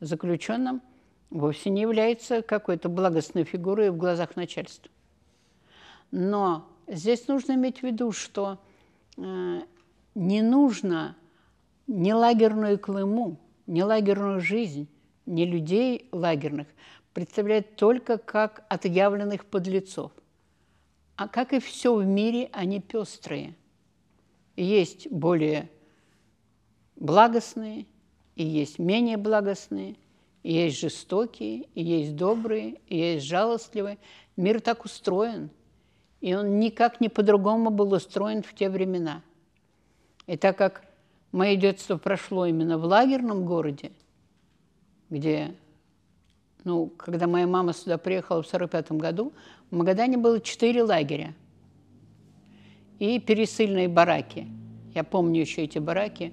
заключенным, вовсе не является какой-то благостной фигурой в глазах начальства. Но здесь нужно иметь в виду, что э, не нужно ни лагерную клыму, ни лагерную жизнь не людей лагерных, представляет только как отъявленных подлецов. А как и все в мире, они пестрые. Есть более благостные, и есть менее благостные, и есть жестокие, и есть добрые, и есть жалостливые. Мир так устроен, и он никак не по-другому был устроен в те времена. И так как мое детство прошло именно в лагерном городе, где, ну, когда моя мама сюда приехала в 1945 году, в Магадане было четыре лагеря и пересыльные бараки. Я помню еще эти бараки.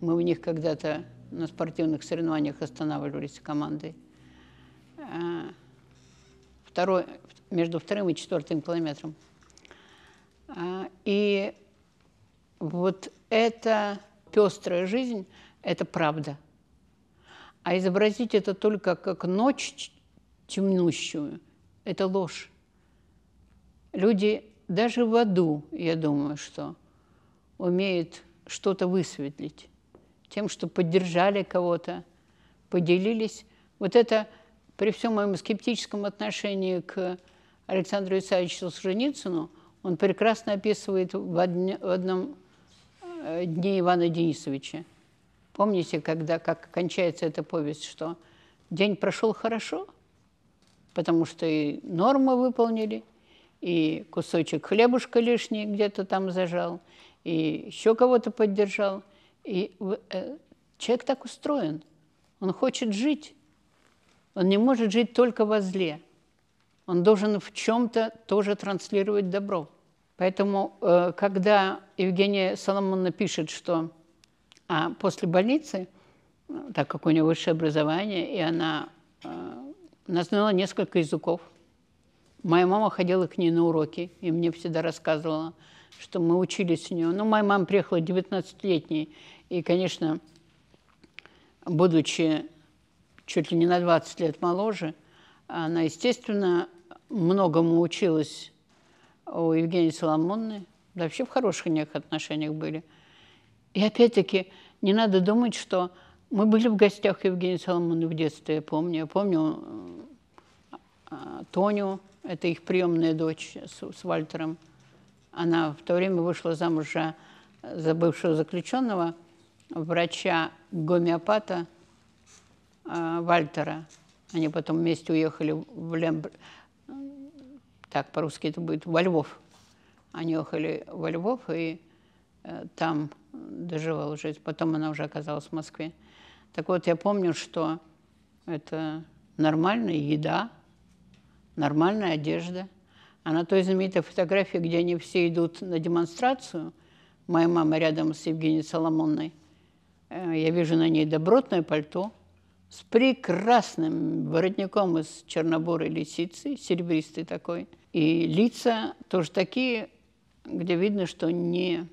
Мы в них когда-то на спортивных соревнованиях останавливались командой. А, второй, между вторым и четвертым километром. А, и вот эта пестрая жизнь – это правда – а изобразить это только как ночь темнущую – это ложь. Люди даже в аду, я думаю, что умеют что-то высветлить тем, что поддержали кого-то, поделились. Вот это при всем моем скептическом отношении к Александру Исаевичу Солженицыну, он прекрасно описывает в, одне, в одном э, дне Ивана Денисовича – Помните, когда, как кончается эта повесть, что день прошел хорошо, потому что и норму выполнили, и кусочек хлебушка лишний где-то там зажал, и еще кого-то поддержал. И э, человек так устроен. Он хочет жить. Он не может жить только во зле. Он должен в чем-то тоже транслировать добро. Поэтому, э, когда Евгения Соломонна пишет, что а после больницы, э, так как у нее высшее образование, и она, э, она знала несколько языков. Моя мама ходила к ней на уроки, и мне всегда рассказывала, что мы учились у нее. Ну, моя мама приехала 19-летней, и, конечно, будучи чуть ли не на 20 лет моложе, она, естественно, многому училась у Евгении Соломонной. Да вообще в хороших некоторых отношениях были – и опять-таки, не надо думать, что мы были в гостях Евгения Соломона в детстве, я помню. Я помню э, Тоню, это их приемная дочь с, с Вальтером. Она в то время вышла замуж за, за бывшего заключенного, врача-гомеопата э, Вальтера. Они потом вместе уехали в Лембр... Так, по-русски это будет во Львов. Они уехали во Львов, и э, там доживала жизнь. Потом она уже оказалась в Москве. Так вот, я помню, что это нормальная еда, нормальная одежда. А на той знаменитой фотографии, где они все идут на демонстрацию, моя мама рядом с Евгенией Соломонной, э, я вижу на ней добротное пальто с прекрасным воротником из чернобурой лисицы, серебристый такой. И лица тоже такие, где видно, что не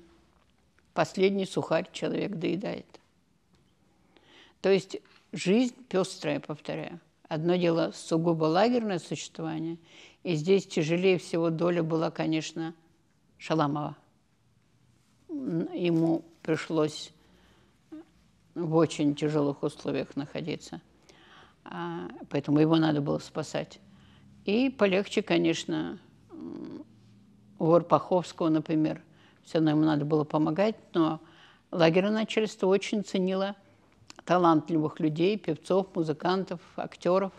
последний сухарь человек доедает. То есть жизнь пестрая, повторяю. Одно дело сугубо лагерное существование, и здесь тяжелее всего доля была, конечно, Шаламова. Ему пришлось в очень тяжелых условиях находиться, а, поэтому его надо было спасать. И полегче, конечно, Ворпаховского, например – все равно ему надо было помогать, но лагерное начальство очень ценило талантливых людей, певцов, музыкантов, актеров.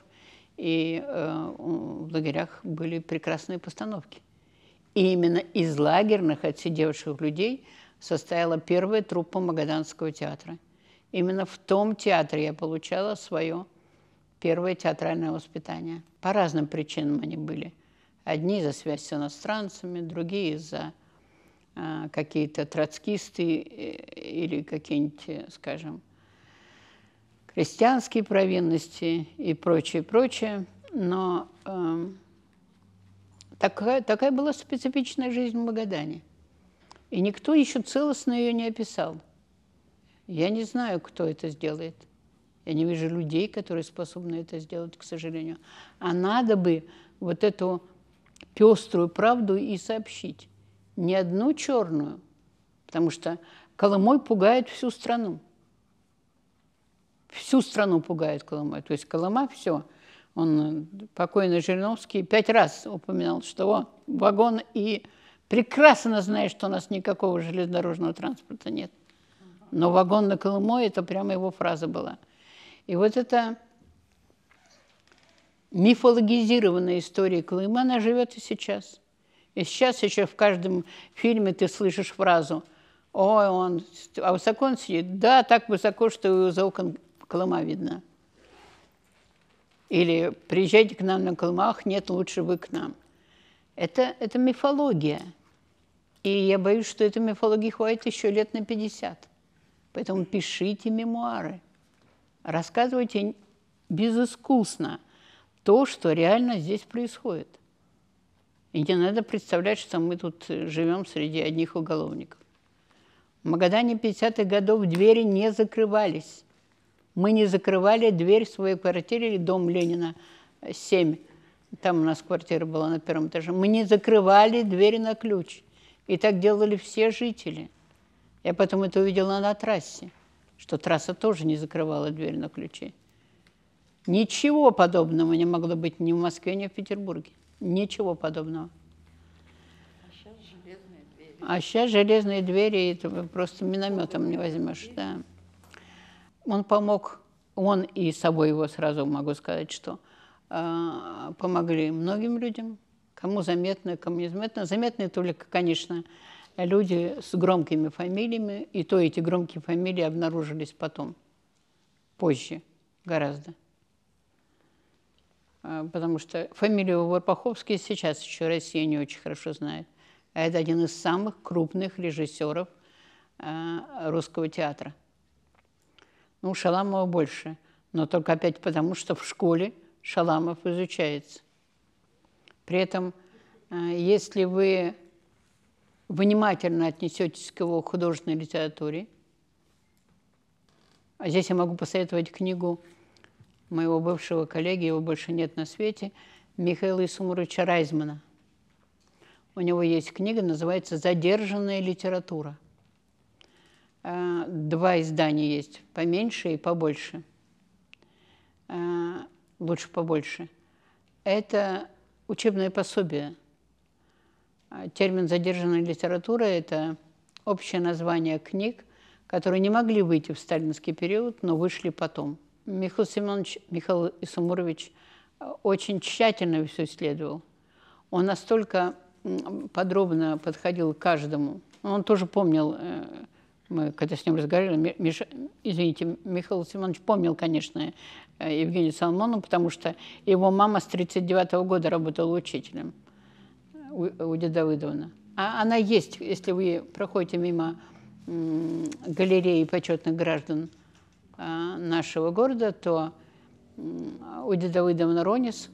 И э, в лагерях были прекрасные постановки. И именно из лагерных отсидевших людей состояла первая труппа Магаданского театра. Именно в том театре я получала свое первое театральное воспитание. По разным причинам они были. Одни за связь с иностранцами, другие за Э, какие-то троцкисты э, или какие-нибудь, э, скажем, крестьянские провинности и прочее, прочее. Но э, такая, такая была специфичная жизнь в Магадане. И никто еще целостно ее не описал. Я не знаю, кто это сделает. Я не вижу людей, которые способны это сделать, к сожалению. А надо бы вот эту пеструю правду и сообщить не одну черную, потому что Коломой пугает всю страну. Всю страну пугает Коломой. То есть Колома – все. Он, э, покойный Жириновский, пять раз упоминал, что он вагон и прекрасно знает, что у нас никакого железнодорожного транспорта нет. Но вагон на Колымой – это прямо его фраза была. И вот эта мифологизированная история Колыма, она живет и сейчас – и сейчас еще в каждом фильме ты слышишь фразу «Ой, он, а высоко он сидит?» Да, так высоко, что его за окон Колыма видно. Или «Приезжайте к нам на Колымах, нет, лучше вы к нам». Это, это мифология. И я боюсь, что этой мифологии хватит еще лет на 50. Поэтому пишите мемуары. Рассказывайте безыскусно то, что реально здесь происходит – и не надо представлять, что мы тут э, живем среди одних уголовников. В Магадане 50-х годов двери не закрывались. Мы не закрывали дверь в своей квартире, или дом Ленина 7. Э, Там у нас квартира была на первом этаже. Мы не закрывали двери на ключ. И так делали все жители. Я потом это увидела на трассе, что трасса тоже не закрывала дверь на ключи. Ничего подобного не могло быть ни в Москве, ни в Петербурге. Ничего подобного. А сейчас железные двери. А сейчас железные двери, и ты просто минометом не возьмешь. Да. Он помог, он и собой его сразу могу сказать, что э, помогли многим людям, кому заметно, кому незаметно. Заметны только, конечно, люди с громкими фамилиями, и то эти громкие фамилии обнаружились потом, позже гораздо. А, потому что фамилию Варпаховский сейчас еще Россия не очень хорошо знает. А это один из самых крупных режиссеров а, русского театра. Ну, Шаламова больше, но только опять потому, что в школе Шаламов изучается. При этом, если вы внимательно отнесетесь к его художественной литературе, а здесь я могу посоветовать книгу моего бывшего коллеги, его больше нет на свете, Михаила Исумуровича Райзмана. У него есть книга, называется «Задержанная литература». Э, два издания есть, поменьше и побольше. Э, лучше побольше. Это учебное пособие. Э, термин «задержанная литература» – это общее название книг, которые не могли выйти в сталинский период, но вышли потом – Михаил Семенович, Михаил Исумурович э, очень тщательно все исследовал. Он настолько подробно подходил к каждому. Он тоже помнил, э, мы когда с ним разговаривали, Миш, извините, Михаил Семенович помнил, конечно, э, Евгения Соломону, потому что его мама с 1939 -го года работала учителем у, у Выдована. А она есть, если вы проходите мимо галереи почетных граждан – а, нашего города, то у Дедовыда Наронис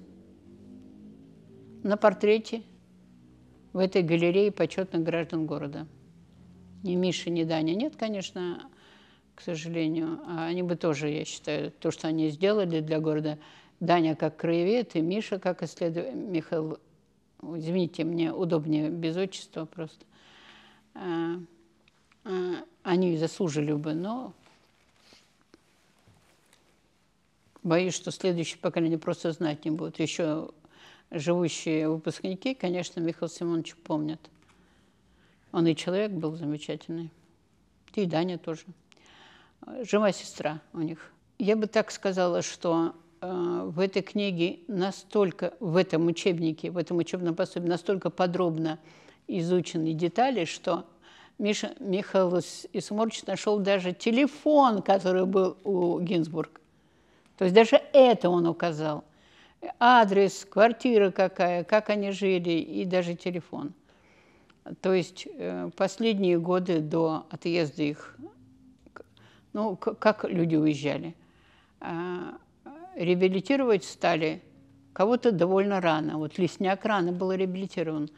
на портрете в этой галерее почетных граждан города. Ни Миши, ни Даня нет, конечно, к сожалению. А они бы тоже, я считаю, то, что они сделали для города, Даня как краевед и Миша как исследователь, Михаил, извините, мне удобнее без отчества просто. А, они заслужили бы, но Боюсь, что следующее поколение просто знать не будет. Еще живущие выпускники, конечно, Михаил Симонович помнят. Он и человек был замечательный. И Даня тоже. Жива сестра у них. Я бы так сказала, что э, в этой книге настолько, в этом учебнике, в этом учебном пособии настолько подробно изучены детали, что Миша, Михаил Исморч нашел даже телефон, который был у Гинзбург. То есть даже это он указал. Адрес, квартира какая, как они жили и даже телефон. То есть э, последние годы до отъезда их, ну, как люди уезжали. А, реабилитировать стали кого-то довольно рано. Вот Лесняк рано был реабилитирован.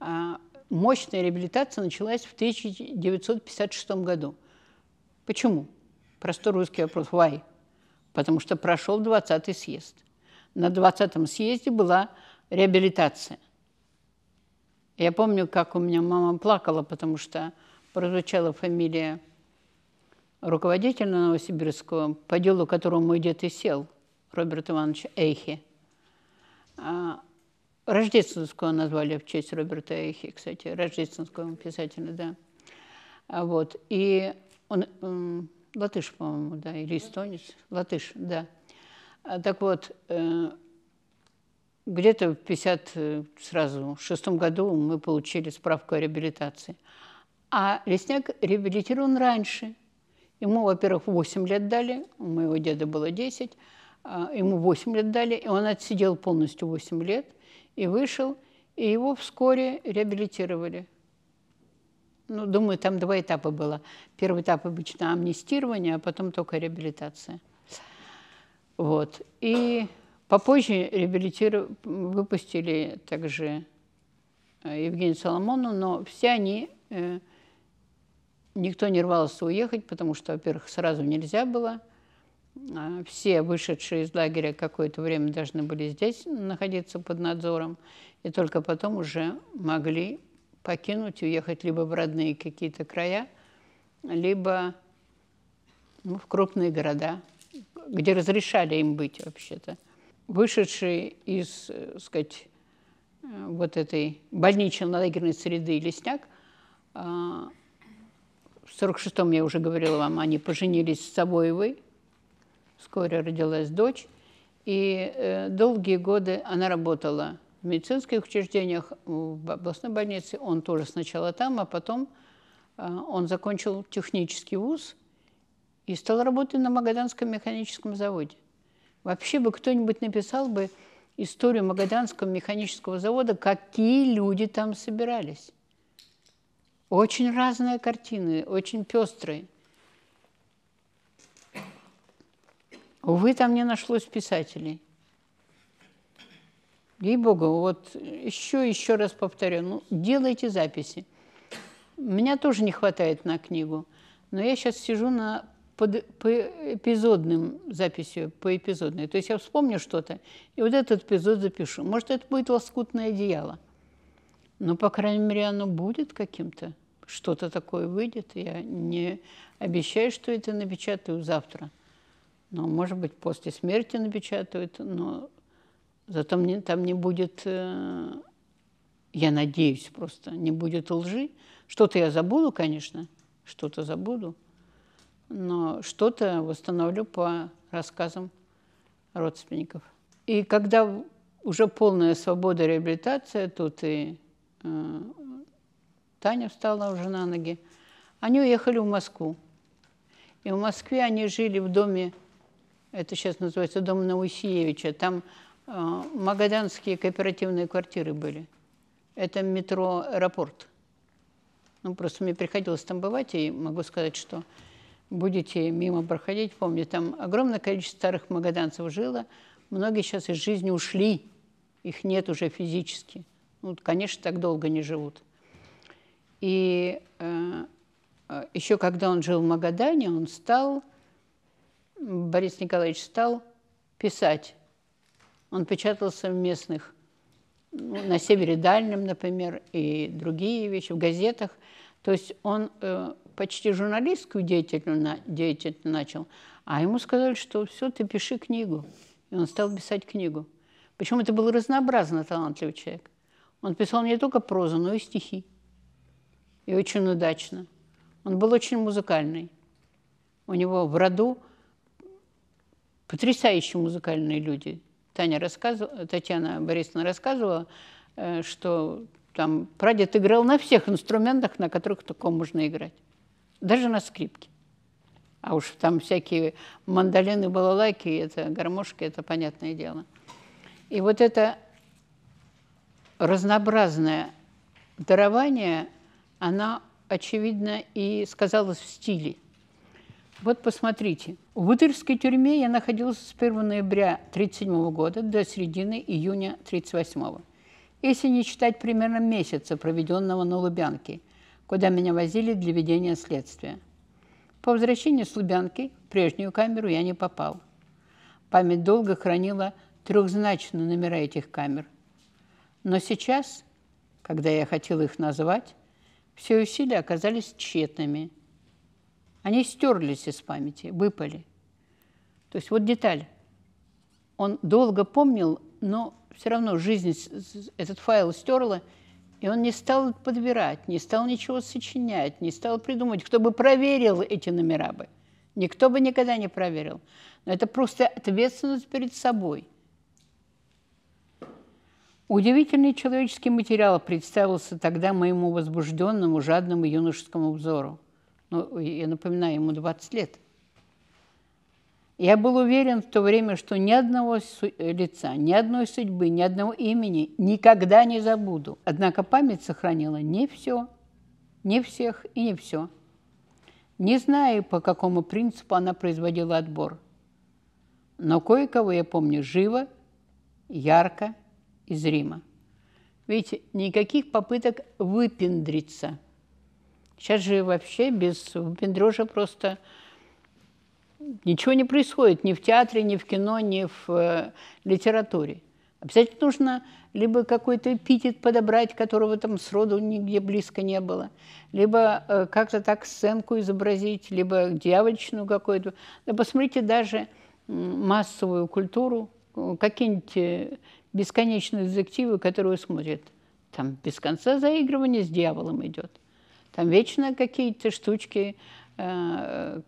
А, мощная реабилитация началась в 1956 году. Почему? Простой русский вопрос. Why? потому что прошел 20-й съезд. На 20-м съезде была реабилитация. Я помню, как у меня мама плакала, потому что прозвучала фамилия руководителя Новосибирского, по делу которого мой дед и сел, Роберт Иванович Эйхи. А, рождественского назвали в честь Роберта Эйхи, кстати, рождественского писателя, да. А вот. И он, латыш, по-моему, да, или эстонец, латыш, да. А, так вот, э, где-то в 50, э, сразу, в шестом году мы получили справку о реабилитации. А Лесняк реабилитирован раньше. Ему, во-первых, 8 лет дали, у моего деда было 10, а, ему 8 лет дали, и он отсидел полностью 8 лет и вышел, и его вскоре реабилитировали – ну, думаю, там два этапа было. Первый этап обычно амнистирование, а потом только реабилитация. Вот. И попозже реабилитиров... выпустили также э, Евгению Соломону, но все они... Э, никто не рвался уехать, потому что, во-первых, сразу нельзя было. А, все вышедшие из лагеря какое-то время должны были здесь находиться под надзором, и только потом уже могли покинуть, уехать либо в родные какие-то края, либо ну, в крупные города, где разрешали им быть вообще-то. Вышедший из, так э, сказать, э, вот этой больнично-лагерной среды лесняк, а, в 46-м, я уже говорила вам, они поженились с Савоевой, вскоре родилась дочь, и э, долгие годы она работала в медицинских учреждениях, в областной больнице. Он тоже сначала там, а потом а, он закончил технический вуз и стал работать на Магаданском механическом заводе. Вообще бы кто-нибудь написал бы историю Магаданского механического завода, какие люди там собирались. Очень разные картины, очень пестрые. Увы, там не нашлось писателей. Ей-богу, вот еще, еще раз повторю, ну, делайте записи. Меня тоже не хватает на книгу, но я сейчас сижу на под, по эпизодным записью, по эпизодной. То есть я вспомню что-то, и вот этот эпизод запишу. Может, это будет лоскутное одеяло. Но, ну, по крайней мере, оно будет каким-то. Что-то такое выйдет. Я не обещаю, что это напечатаю завтра. Но, ну, может быть, после смерти напечатают, но Зато мне там не будет, э, я надеюсь просто, не будет лжи. Что-то я забуду, конечно, что-то забуду, но что-то восстановлю по рассказам родственников. И когда уже полная свобода реабилитация, тут и э, Таня встала уже на ноги, они уехали в Москву. И в Москве они жили в доме, это сейчас называется дом Новосиевича, там а, магаданские кооперативные квартиры были. Это метро «Аэропорт». Ну, просто мне приходилось там бывать, и могу сказать, что будете мимо проходить, помню, там огромное количество старых магаданцев жило, многие сейчас из жизни ушли, их нет уже физически. Ну, конечно, так долго не живут. И э, э еще когда он жил в Магадане, он стал, Борис Николаевич стал писать он печатался в местных, ну, на севере Дальнем, например, и другие вещи, в газетах. То есть он э, почти журналистскую деятельность, деятельность начал, а ему сказали, что все, ты пиши книгу. И он стал писать книгу. Причем это был разнообразно талантливый человек. Он писал не только прозу, но и стихи. И очень удачно. Он был очень музыкальный. У него в роду потрясающие музыкальные люди. Таня рассказывала, Татьяна Борисовна рассказывала, э, что там прадед играл на всех инструментах, на которых только можно играть. Даже на скрипке. А уж там всякие мандолины, балалайки, это гармошки, это понятное дело. И вот это разнообразное дарование, она, очевидно, и сказалась в стиле. Вот посмотрите – в Утырской тюрьме я находился с 1 ноября 1937 года до середины июня 1938 если не считать примерно месяца, проведенного на Лубянке, куда меня возили для ведения следствия. По возвращении с Лубянки в прежнюю камеру я не попал. Память долго хранила трехзначные номера этих камер. Но сейчас, когда я хотел их назвать, все усилия оказались тщетными. Они стерлись из памяти, выпали. То есть вот деталь. Он долго помнил, но все равно жизнь этот файл стерла, и он не стал подбирать, не стал ничего сочинять, не стал придумывать, кто бы проверил эти номера бы. Никто бы никогда не проверил. Но это просто ответственность перед собой. Удивительный человеческий материал представился тогда моему возбужденному, жадному юношескому взору. Ну, я напоминаю, ему 20 лет. Я был уверен в то время, что ни одного лица, ни одной судьбы, ни одного имени никогда не забуду. Однако память сохранила не все, не всех и не все. Не знаю, по какому принципу она производила отбор. Но кое-кого я помню живо, ярко и зримо. Видите, никаких попыток выпендриться – Сейчас же вообще без пендрежа просто ничего не происходит ни в театре, ни в кино, ни в э, литературе. Обязательно нужно либо какой-то эпитет подобрать, которого там сроду нигде близко не было, либо э, как-то так сценку изобразить, либо дьявольщину какую-то. Да посмотрите даже массовую культуру, э, какие-нибудь э, бесконечные детективы, которые смотрят. Там без конца заигрывание с дьяволом идет. Там вечно какие-то штучки э,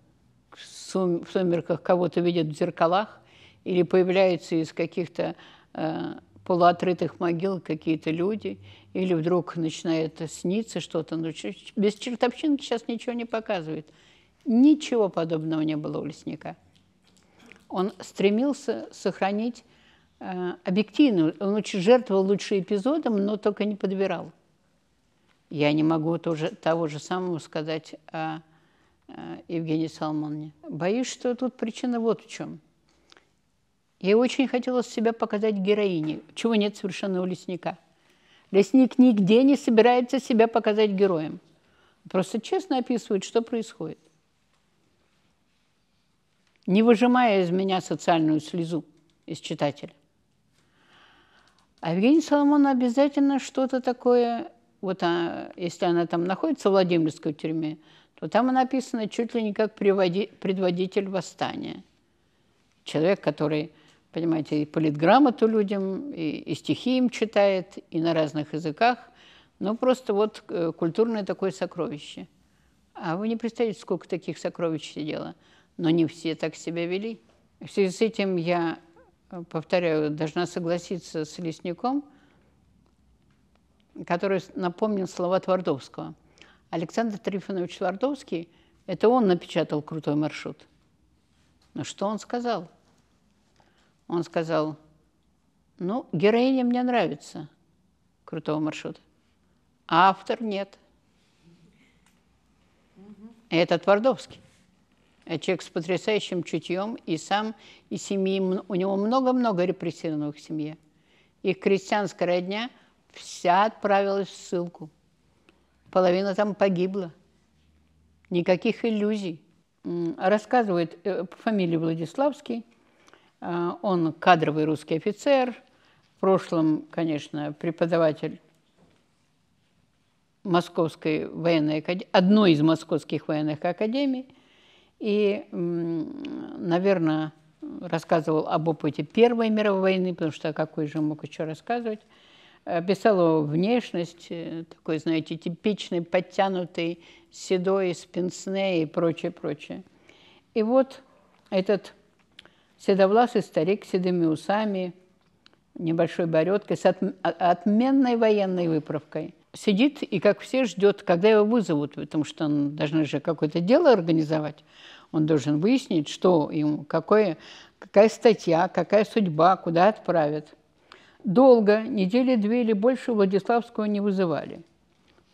в сумерках кого-то видят в зеркалах или появляются из каких-то э, полуотрытых могил какие-то люди, или вдруг начинает сниться что-то. Ну, без чертовщинки сейчас ничего не показывает. Ничего подобного не было у лесника. Он стремился сохранить э, объективную, он лучше жертвовал лучше эпизодом, но только не подбирал. Я не могу тоже, того же самого сказать о, о Евгении Соломоновне. Боюсь, что тут причина вот в чем. Ей очень хотелось себя показать героиней, чего нет совершенно у лесника. Лесник нигде не собирается себя показать героем. Просто честно описывает, что происходит. Не выжимая из меня социальную слезу из читателя. А Евгений Соломон обязательно что-то такое вот она, если она там находится в Владимирской тюрьме, то там и написано чуть ли не как предводитель восстания. Человек, который, понимаете, и политграмоту людям, и, и стихи им читает, и на разных языках. Ну, просто вот э, культурное такое сокровище. А вы не представляете, сколько таких сокровищ сидело. Но не все так себя вели. В связи с этим я, э, повторяю, должна согласиться с Лесником – который напомнил слова Твардовского. Александр Трифонович Твардовский, это он напечатал крутой маршрут. Но что он сказал? Он сказал, ну, героиня мне нравится крутого маршрута, а автор нет. Это Твардовский. А человек с потрясающим чутьем, и сам, и семьи, у него много-много репрессированных в семье. Их крестьянская родня – Вся отправилась в ссылку. Половина там погибла. Никаких иллюзий. Рассказывает э, фамилию Владиславский. А, он кадровый русский офицер. В прошлом, конечно, преподаватель Московской военной академии, одной из московских военных академий. И, наверное, рассказывал об опыте Первой мировой войны, потому что какой же мог еще рассказывать – описала э, его внешность, э, такой, знаете, типичный, подтянутый, седой, с пенсне и прочее, прочее. И вот этот седовласый старик с седыми усами, небольшой бородкой, с а, отменной военной выправкой, сидит и, как все, ждет, когда его вызовут, потому что он должен же какое-то дело организовать. Он должен выяснить, что ему, какое, какая статья, какая судьба, куда отправят – Долго, недели две или больше, Владиславского не вызывали.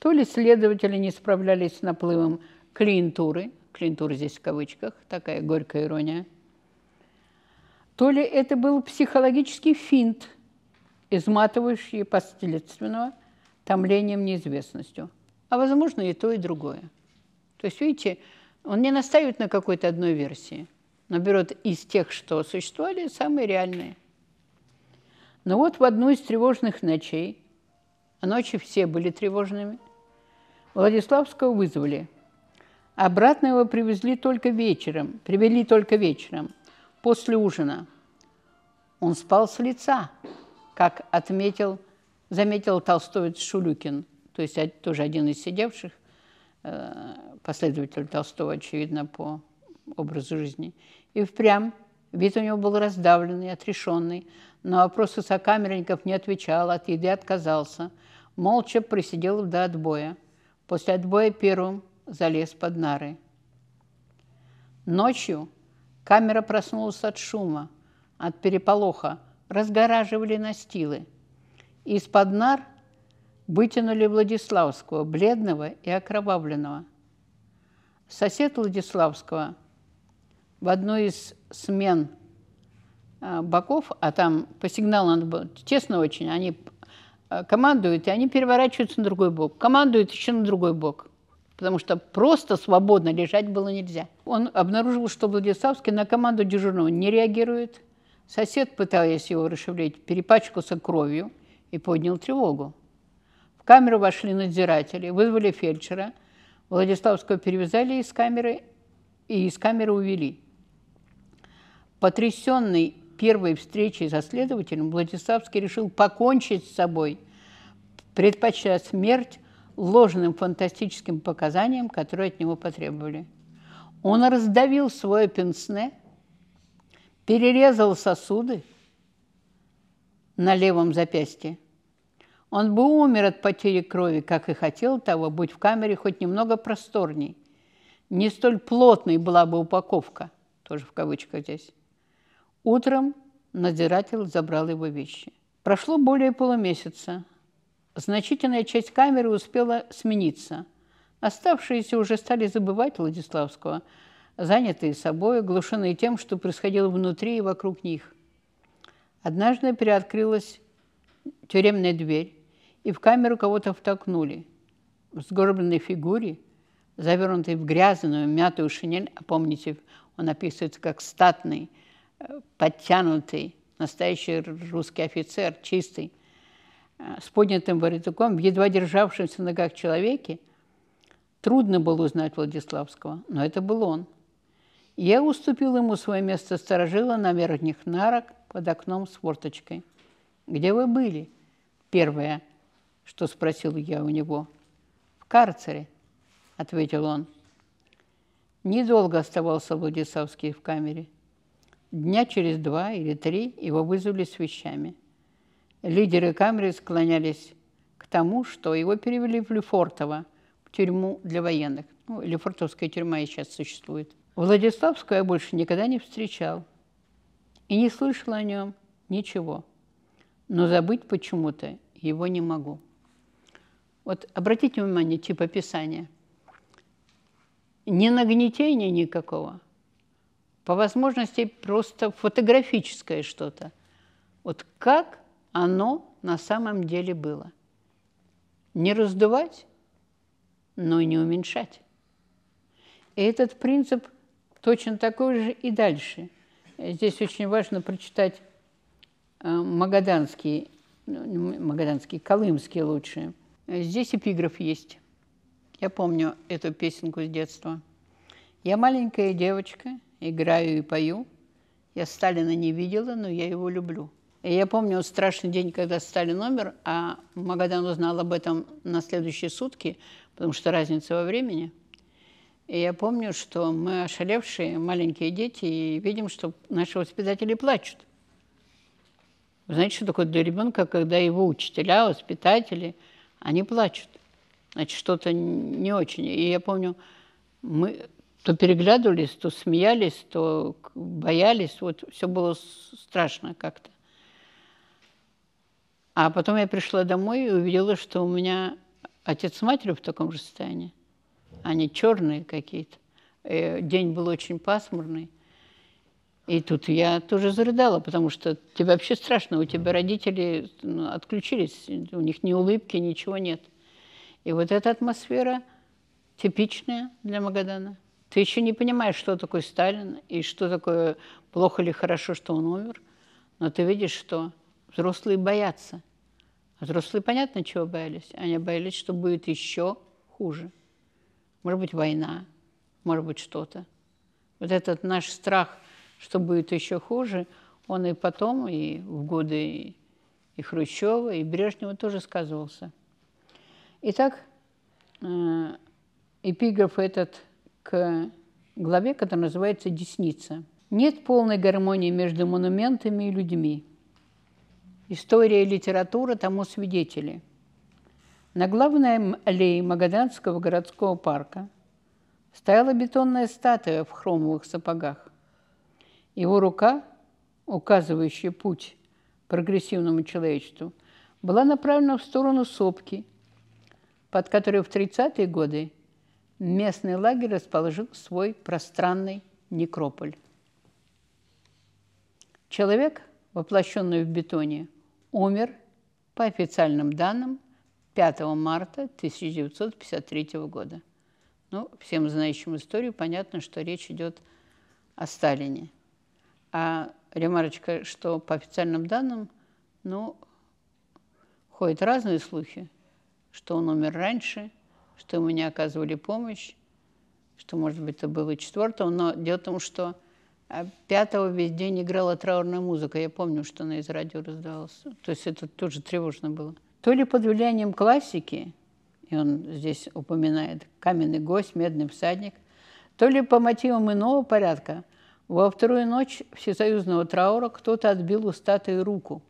То ли следователи не справлялись с наплывом клиентуры, клиентура здесь в кавычках, такая горькая ирония, то ли это был психологический финт, изматывающий последственного томлением неизвестностью. А возможно и то, и другое. То есть, видите, он не настаивает на какой-то одной версии, но берет из тех, что существовали, самые реальные – но вот в одну из тревожных ночей, а ночи все были тревожными, Владиславского вызвали. Обратно его привезли только вечером, привели только вечером, после ужина. Он спал с лица, как отметил, заметил толстовец Шулюкин, то есть тоже один из сидевших, э, последователь Толстого, очевидно, по образу жизни. И впрямь вид у него был раздавленный, отрешенный, на вопросы сокамерников не отвечал, от еды отказался. Молча присидел до отбоя. После отбоя первым залез под нары. Ночью камера проснулась от шума, от переполоха. Разгораживали настилы. Из-под нар вытянули Владиславского, бледного и окровавленного. Сосед Владиславского в одной из смен Э, боков, а там по сигналу надо было, тесно очень, они э, командуют, и они переворачиваются на другой бок, командуют еще на другой бок, потому что просто свободно лежать было нельзя. Он обнаружил, что Владиславский на команду дежурного не реагирует. Сосед, пытаясь его расшевелить, перепачкался кровью и поднял тревогу. В камеру вошли надзиратели, вызвали фельдшера. Владиславского перевязали из камеры и из камеры увели. Потрясенный первой встрече со следователем Владиславский решил покончить с собой, предпочитая смерть ложным фантастическим показаниям, которые от него потребовали. Он раздавил свое пенсне, перерезал сосуды на левом запястье. Он бы умер от потери крови, как и хотел того, будь в камере хоть немного просторней. Не столь плотной была бы упаковка, тоже в кавычках здесь. Утром надзиратель забрал его вещи. Прошло более полумесяца. Значительная часть камеры успела смениться. Оставшиеся уже стали забывать Владиславского, занятые собой, глушенные тем, что происходило внутри и вокруг них. Однажды приоткрылась тюремная дверь, и в камеру кого-то втолкнули. В сгорбленной фигуре, завернутой в грязную, мятую шинель, а помните, он описывается как статный – подтянутый, настоящий русский офицер, чистый, э, с поднятым воротником, едва державшимся на ногах человеке, трудно было узнать Владиславского, но это был он. Я уступил ему свое место сторожила на верхних нарах под окном с форточкой. «Где вы были?» Первое, что спросил я у него. «В карцере», — ответил он. Недолго оставался Владиславский в камере – Дня через два или три его вызвали с вещами. Лидеры камеры склонялись к тому, что его перевели в Лефортово, в тюрьму для военных. Ну, Лефортовская тюрьма и сейчас существует. Владиславского я больше никогда не встречал и не слышал о нем ничего. Но забыть почему-то его не могу. Вот обратите внимание, тип описания. ни нагнетения никакого – по возможности просто фотографическое что-то. Вот как оно на самом деле было. Не раздувать, но и не уменьшать. И этот принцип точно такой же и дальше. Здесь очень важно прочитать магаданские, э, магаданские, ну, колымские лучше. Здесь эпиграф есть. Я помню эту песенку с детства. Я маленькая девочка – играю и пою. Я Сталина не видела, но я его люблю. И я помню вот страшный день, когда Сталин умер, а Магадан узнал об этом на следующие сутки, потому что разница во времени. И я помню, что мы ошалевшие, маленькие дети, и видим, что наши воспитатели плачут. Вы знаете, что такое для ребенка, когда его учителя, воспитатели, они плачут. Значит, что-то не очень. И я помню, мы, то переглядывались, то смеялись, то боялись. Вот все было страшно как-то. А потом я пришла домой и увидела, что у меня отец с матерью в таком же состоянии. Они черные какие-то. Э, день был очень пасмурный. И тут я тоже зарыдала, потому что тебе вообще страшно, у тебя родители ну, отключились, у них ни улыбки, ничего нет. И вот эта атмосфера типичная для Магадана – ты еще не понимаешь, что такое Сталин и что такое плохо или хорошо, что он умер, но ты видишь, что взрослые боятся. А взрослые понятно, чего боялись. Они боялись, что будет еще хуже. Может быть, война, может быть, что-то. Вот этот наш страх, что будет еще хуже, он и потом, и в годы и, и Хрущева, и Брежнева тоже сказывался. Итак, э, эпиграф этот – к главе, которая называется «Десница». Нет полной гармонии между монументами и людьми. История и литература тому свидетели. На главной аллее Магаданского городского парка стояла бетонная статуя в хромовых сапогах. Его рука, указывающая путь прогрессивному человечеству, была направлена в сторону сопки, под которой в 30-е годы местный лагерь расположил свой пространный некрополь. Человек, воплощенный в бетоне, умер, по официальным данным, 5 марта 1953 года. Ну, всем знающим историю понятно, что речь идет о Сталине. А ремарочка, что по официальным данным, ну, ходят разные слухи, что он умер раньше, что ему не оказывали помощь, что, может быть, это было четвертого, но дело в том, что а, пятого весь день играла траурная музыка. Я помню, что она из радио раздавалась. То есть это тоже тревожно было. То ли под влиянием классики, и он здесь упоминает «Каменный гость», «Медный всадник», то ли по мотивам иного порядка, во вторую ночь всесоюзного траура кто-то отбил у статуи руку.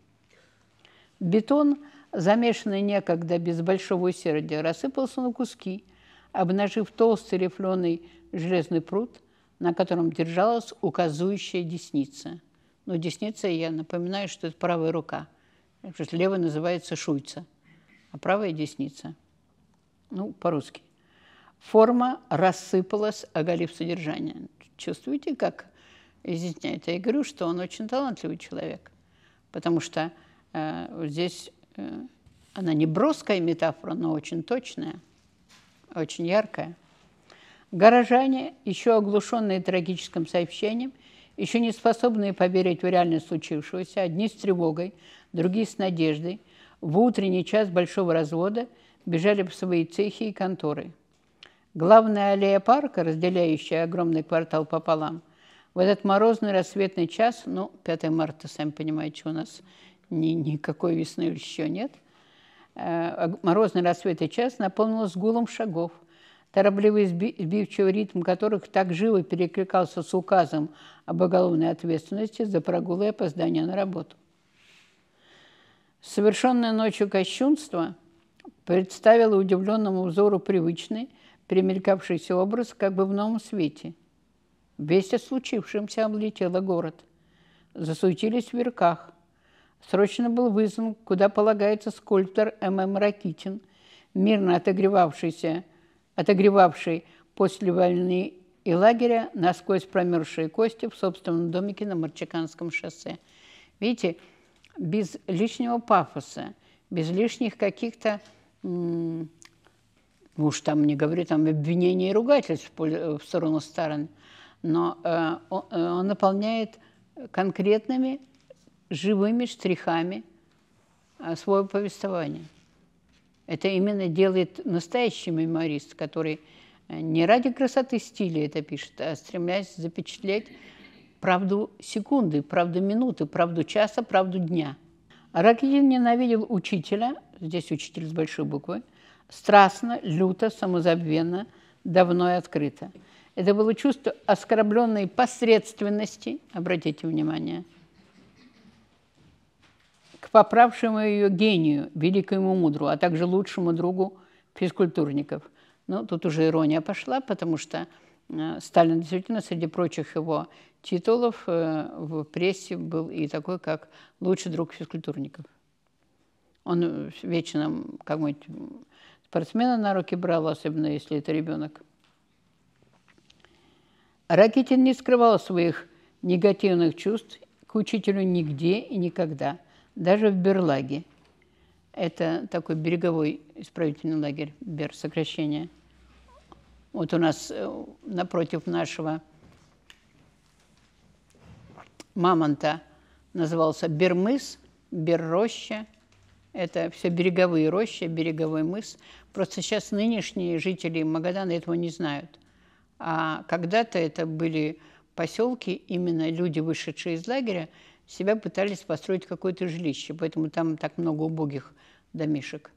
Бетон замешанный некогда без большого усердия, рассыпался на куски, обнажив толстый рифленый железный пруд, на котором держалась указующая десница. Но десница, я напоминаю, что это правая рука. Левая называется шуйца, а правая – десница. Ну, по-русски. Форма рассыпалась, оголив содержание. Чувствуете, как изъясняет? Я говорю, что он очень талантливый человек, потому что э, здесь Э, она не броская метафора, но очень точная, очень яркая. Горожане, еще оглушенные трагическим сообщением, еще не способные поверить в реальность случившегося, одни с тревогой, другие с надеждой, в утренний час большого развода бежали в свои цехи и конторы. Главная аллея парка, разделяющая огромный квартал пополам, в этот морозный рассветный час, ну, 5 марта, сами понимаете, у нас – ни, никакой весны еще нет, э, морозный рассвет и час наполнился гулом шагов, торопливый сбивчивый ритм которых так живо перекликался с указом об уголовной ответственности за прогулы и опоздания на работу. Совершенное ночью кощунство представило удивленному взору привычный, примелькавшийся образ как бы в новом свете. Весть о случившемся облетела город. Засуетились в верках, срочно был вызван, куда полагается скульптор М.М. Ракитин, мирно отогревавшийся, отогревавший после войны и лагеря насквозь промерзшие кости в собственном домике на Марчиканском шоссе. Видите, без лишнего пафоса, без лишних каких-то, ну уж там не говорю, там обвинений и ругательств в сторону Старин, но э, он, э, он наполняет конкретными живыми штрихами а, свое повествование. Это именно делает настоящий меморист, который э, не ради красоты стиля это пишет, а стремясь запечатлеть правду секунды, правду минуты, правду часа, правду дня. Ракитин ненавидел учителя, здесь учитель с большой буквы, страстно, люто, самозабвенно, давно и открыто. Это было чувство оскорбленной посредственности, обратите внимание – к поправшему ее гению, великому мудру, а также лучшему другу физкультурников. Но ну, тут уже ирония пошла, потому что э, Сталин действительно среди прочих его титулов э, в прессе был и такой, как лучший друг физкультурников. Он э, вечно как нибудь спортсмена на руки брал, особенно если это ребенок. Ракитин не скрывал своих негативных чувств к учителю нигде и никогда даже в Берлаге. Это такой береговой исправительный лагерь, Бер, сокращение. Вот у нас э, напротив нашего мамонта назывался Бермыс, Берроща. Это все береговые рощи, береговой мыс. Просто сейчас нынешние жители Магадана этого не знают. А когда-то это были поселки, именно люди, вышедшие из лагеря, себя пытались построить какое-то жилище, поэтому там так много убогих домишек.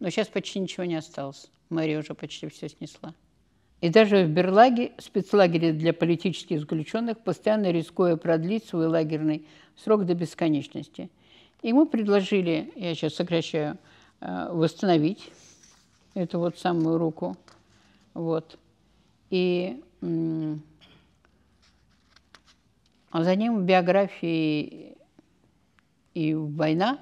Но сейчас почти ничего не осталось. Мэрия уже почти все снесла. И даже в Берлаге, спецлагере для политических заключенных, постоянно рискуя продлить свой лагерный срок до бесконечности. Ему предложили, я сейчас сокращаю, э, восстановить эту вот самую руку. Вот. И а за ним в биографии и война,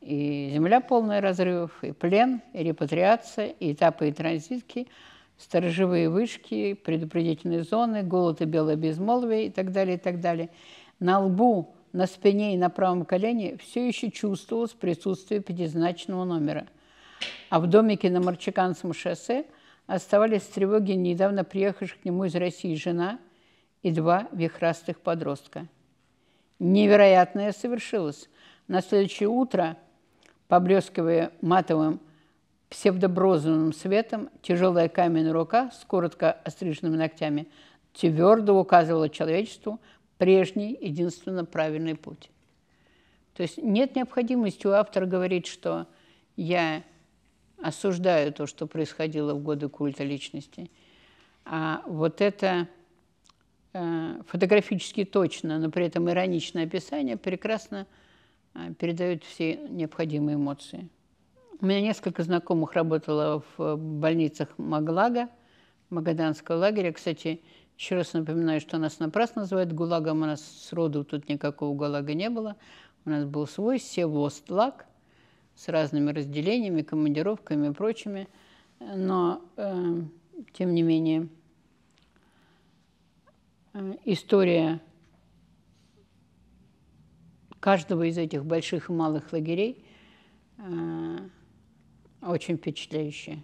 и земля полная разрывов, и плен, и репатриация, и этапы и транзитки, сторожевые вышки, предупредительные зоны, голод и белое безмолвие и так далее, и так далее. На лбу, на спине и на правом колене все еще чувствовалось присутствие пятизначного номера. А в домике на Марчиканском шоссе оставались тревоги недавно приехавших к нему из России жена – и два вихрастых подростка. Невероятное совершилось. На следующее утро, поблескивая матовым псевдоброзовым светом, тяжелая каменная рука с коротко остриженными ногтями твердо указывала человечеству прежний, единственно правильный путь. То есть нет необходимости у автора говорить, что я осуждаю то, что происходило в годы культа личности. А вот это Э, фотографически точно, но при этом ироничное описание прекрасно э, передает все необходимые эмоции. У меня несколько знакомых работало в больницах Маглага, Магаданского лагеря. Кстати, еще раз напоминаю, что нас напрасно называют ГУЛАГом. У нас с роду тут никакого ГУЛАГа не было. У нас был свой Севостлаг с разными разделениями, командировками и прочими. Э, но, э, тем не менее, Э, история каждого из этих больших и малых лагерей э, очень впечатляющая.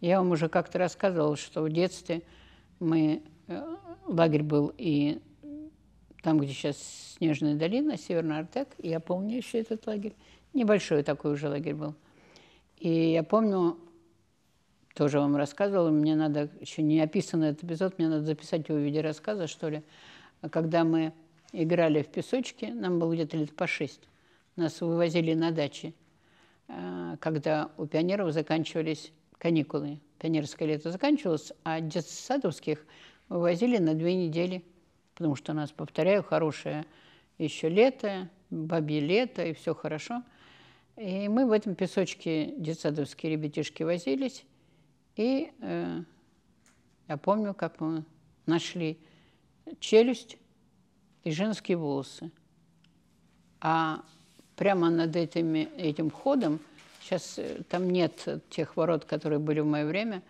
Я вам уже как-то рассказывала, что в детстве мы э, лагерь был и там, где сейчас Снежная долина, Северный Артек, я помню еще этот лагерь. Небольшой такой уже лагерь был. И я помню, тоже вам рассказывала, мне надо, еще не описанный этот эпизод, мне надо записать его в виде рассказа, что ли. Когда мы играли в песочке, нам было где-то лет по шесть, нас вывозили на дачи, э, когда у пионеров заканчивались каникулы. Пионерское лето заканчивалось, а детсадовских вывозили на две недели, потому что у нас, повторяю, хорошее еще лето, бабье лето, и все хорошо. И мы в этом песочке детсадовские ребятишки возились, и э, я помню, как мы нашли челюсть и женские волосы. А прямо над этими, этим ходом, сейчас э, там нет тех ворот, которые были в мое время,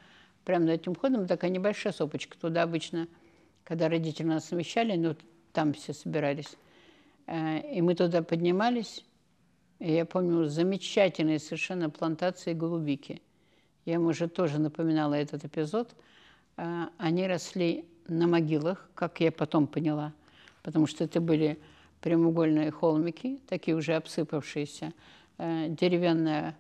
прямо над этим ходом такая небольшая сопочка. Туда обычно, когда родители нас навещали, ну, там все собирались. Э, и мы туда поднимались, и я помню замечательные совершенно плантации голубики – я ему уже тоже напоминала этот эпизод, а, они росли на могилах, как я потом поняла, потому что это были прямоугольные холмики, такие уже обсыпавшиеся, э, деревянная,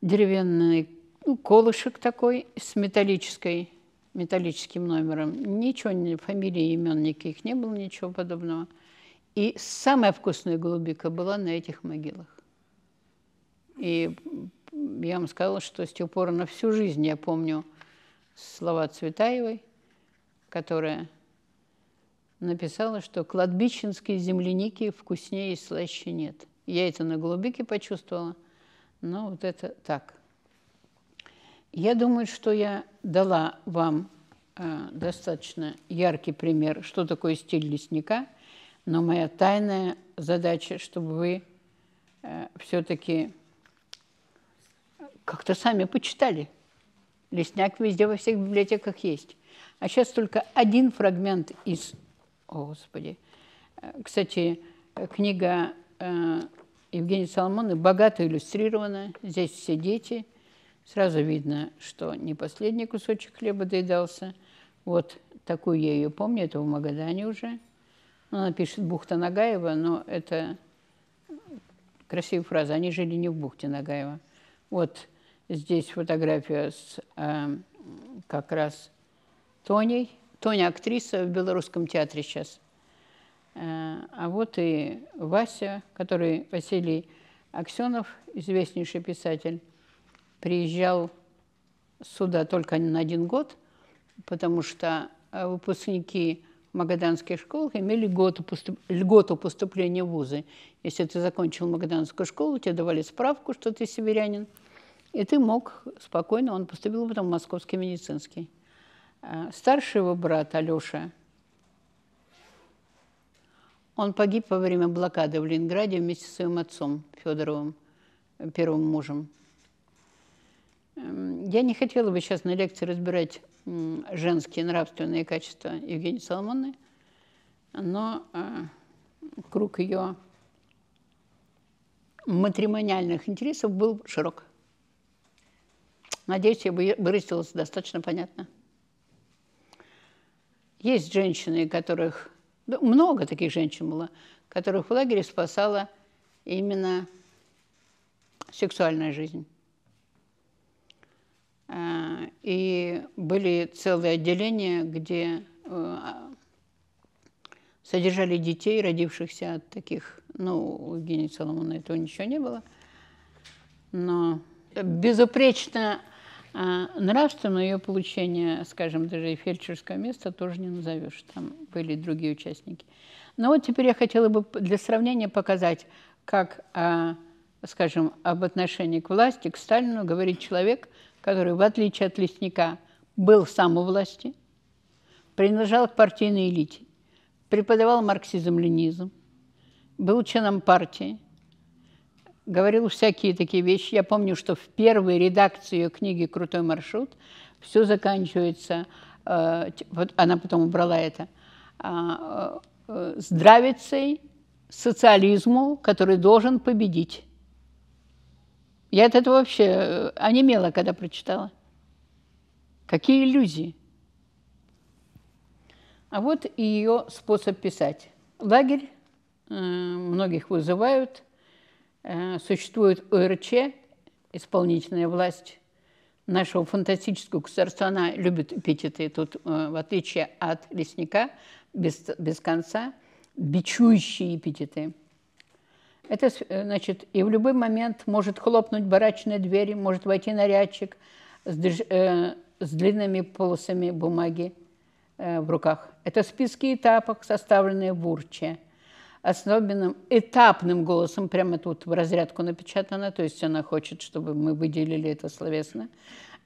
деревянный ну, колышек такой с металлической, металлическим номером. Ничего, ни фамилии, имен никаких не было, ничего подобного. И самая вкусная голубика была на этих могилах. И я вам сказала, что с тех пор на всю жизнь я помню слова Цветаевой, которая написала, что кладбищенские земляники вкуснее и слаще нет. Я это на голубике почувствовала, но вот это так. Я думаю, что я дала вам э, достаточно яркий пример, что такое стиль лесника, но моя тайная задача, чтобы вы э, все-таки как-то сами почитали. Лесняк везде во всех библиотеках есть. А сейчас только один фрагмент из... О, Господи. Э, кстати, э, книга э, Евгения Соломона богато иллюстрирована. Здесь все дети. Сразу видно, что не последний кусочек хлеба доедался. Вот такую я ее помню, это в Магадане уже. Ну, она пишет «Бухта Нагаева», но это красивая фраза. Они жили не в бухте Нагаева. Вот Здесь фотография с э, как раз Тоней. Тоня актриса в Белорусском театре сейчас. Э, а вот и Вася, который Василий Аксенов, известнейший писатель, приезжал сюда только на один год, потому что э, выпускники магаданских школ имели льготу поступления в вузы. Если ты закончил магаданскую школу, тебе давали справку, что ты северянин – и ты мог спокойно, он поступил потом в Московский медицинский. Э, старший его брат Алеша, он погиб во время блокады в Ленинграде вместе с своим отцом Федоровым, э, первым мужем. Эм, я не хотела бы сейчас на лекции разбирать женские нравственные качества Евгении Соломонны, но э, круг ее матримониальных интересов был широк. Надеюсь, я выразилась достаточно понятно. Есть женщины, которых... Ну, много таких женщин было, которых в лагере спасала именно сексуальная жизнь. А, и были целые отделения, где э, содержали детей, родившихся от таких, ну, у Евгения Соломона этого ничего не было, но безупречно а нравственное ее получение, скажем, даже и фельдшерского места тоже не назовешь. Там были другие участники. Но вот теперь я хотела бы для сравнения показать, как, а, скажем, об отношении к власти, к Сталину говорит человек, который, в отличие от лесника, был сам у власти, принадлежал к партийной элите, преподавал марксизм-ленизм, был членом партии – говорил всякие такие вещи. Я помню, что в первой редакции ее книги «Крутой маршрут» все заканчивается, э, вот она потом убрала это, э, э, здравицей социализму, который должен победить. Я от этого вообще э, онемела, когда прочитала. Какие иллюзии? А вот ее способ писать. Лагерь, э, многих вызывают – Э, существует ОРЧ, исполнительная власть нашего фантастического государства, она любит эпитеты тут, э, в отличие от лесника, без, без конца, бичующие эпитеты. Это, э, значит, и в любой момент может хлопнуть барачные двери, может войти нарядчик с, дж, э, с длинными полосами бумаги э, в руках. Это списки этапок, составленные в урче – особенным этапным голосом, прямо тут в разрядку напечатано, то есть она хочет, чтобы мы выделили это словесно,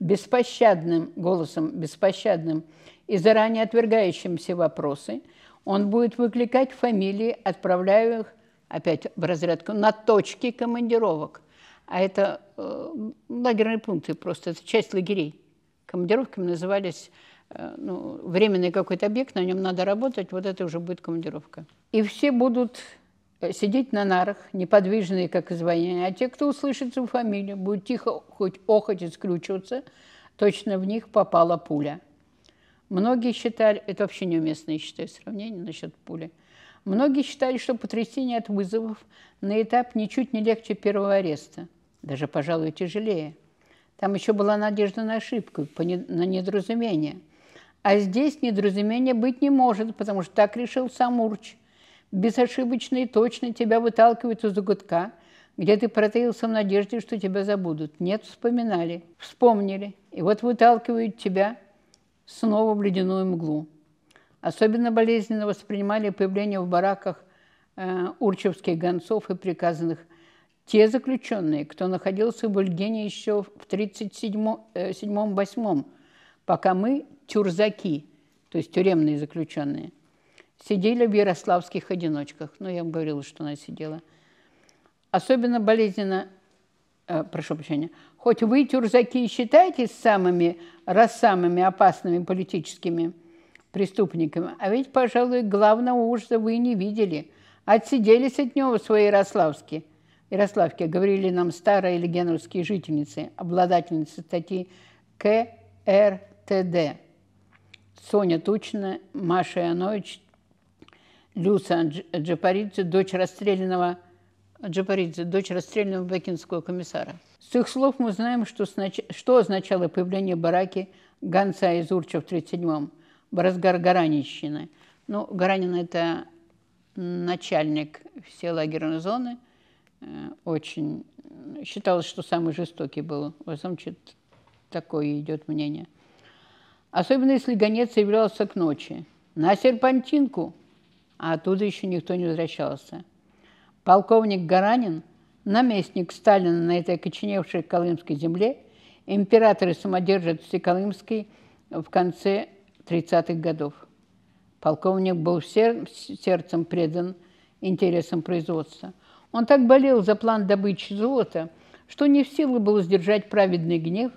беспощадным голосом, беспощадным и заранее отвергающим все вопросы, он будет выкликать фамилии, отправляя их опять в разрядку на точки командировок. А это э, лагерные пункты просто, это часть лагерей. Командировками назывались Э, ну, временный какой-то объект, на нем надо работать, вот это уже будет командировка. И все будут э, сидеть на нарах, неподвижные, как изваяние, а те, кто услышит свою фамилию, будут тихо хоть охоть и скрючиваться, точно в них попала пуля. Многие считали, это вообще неуместное, я считаю, сравнение насчет пули. Многие считали, что потрясение от вызовов на этап ничуть не легче первого ареста, даже, пожалуй, тяжелее. Там еще была надежда на ошибку, на недоразумение – а здесь недоразумения быть не может, потому что так решил сам Урч. Безошибочно и точно тебя выталкивают из угодка, где ты протаился в надежде, что тебя забудут. Нет, вспоминали, вспомнили. И вот выталкивают тебя снова в ледяную мглу. Особенно болезненно воспринимали появление в бараках э, урчевских гонцов и приказанных. Те заключенные, кто находился в Ульгене еще в 37-8, э, пока мы тюрзаки, то есть тюремные заключенные, сидели в ярославских одиночках. Ну, я вам говорила, что она сидела. Особенно болезненно, э, прошу прощения, хоть вы, тюрзаки, и считаетесь самыми, раз самыми опасными политическими преступниками, а ведь, пожалуй, главного ужаса вы не видели. Отсиделись от него свои ярославские. Ярославке говорили нам старые легеновские жительницы, обладательницы статьи КРТД. Соня Тучина, Маша Ионович, Люса Джапаридзе, дочь расстрелянного Джапаридзе, дочь расстрелянного бакинского комиссара. С их слов мы знаем, что, снач... что означало появление бараки Ганца из Урча в 37-м, разгар Гаранищина. Ну, Гаранин – это начальник всей лагерной зоны, э, очень считалось, что самый жестокий был. Во всем такое идет мнение – особенно если гонец являлся к ночи. «На серпантинку!» А оттуда еще никто не возвращался. Полковник Гаранин, наместник Сталина на этой окоченевшей Колымской земле, император и самодержец Всеколымский в конце 30-х годов. Полковник был сер сердцем предан интересам производства. Он так болел за план добычи золота, что не в силу был сдержать праведный гнев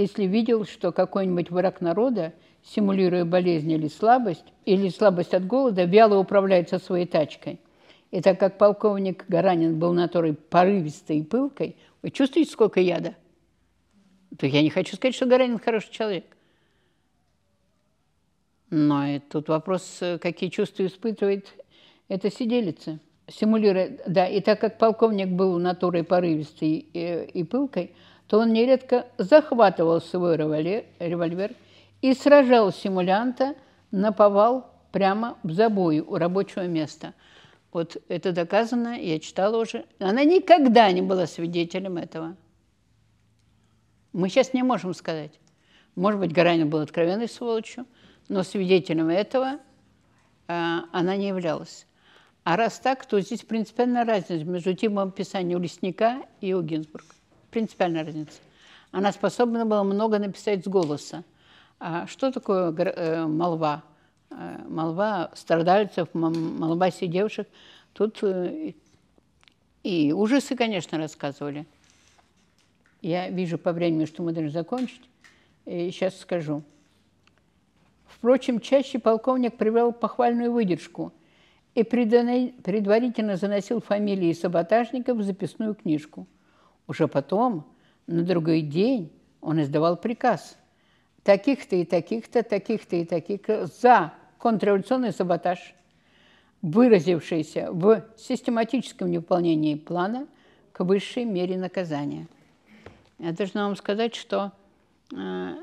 если видел, что какой-нибудь враг народа, симулируя болезнь или слабость, или слабость от голода, вяло управляется своей тачкой. И так как полковник Гаранин был натурой порывистой и пылкой, вы чувствуете, сколько яда? То я не хочу сказать, что Гаранин хороший человек. Но и тут вопрос, какие чувства испытывает эта сиделица. Симулируя, да, и так как полковник был натурой порывистой и, э, и пылкой, то он нередко захватывал свой револьвер и сражал симулянта на повал прямо в забою у рабочего места. Вот это доказано, я читала уже. Она никогда не была свидетелем этого. Мы сейчас не можем сказать. Может быть, Гаранин был откровенной сволочью, но свидетелем этого э, она не являлась. А раз так, то здесь принципиальная разница между типом описания у Лесника и у Гинзбурга принципиальная разница. Она способна была много написать с голоса. А что такое э, молва? Э, молва страдальцев, молва сидевших. Тут э, и ужасы, конечно, рассказывали. Я вижу по времени, что мы должны закончить. И сейчас скажу. Впрочем, чаще полковник привел похвальную выдержку и предварительно заносил фамилии саботажников в записную книжку – уже потом, на другой день, он издавал приказ таких-то и таких-то, таких-то и таких-то за контрреволюционный саботаж, выразившийся в систематическом неуполнении плана к высшей мере наказания. Я должна вам сказать, что э,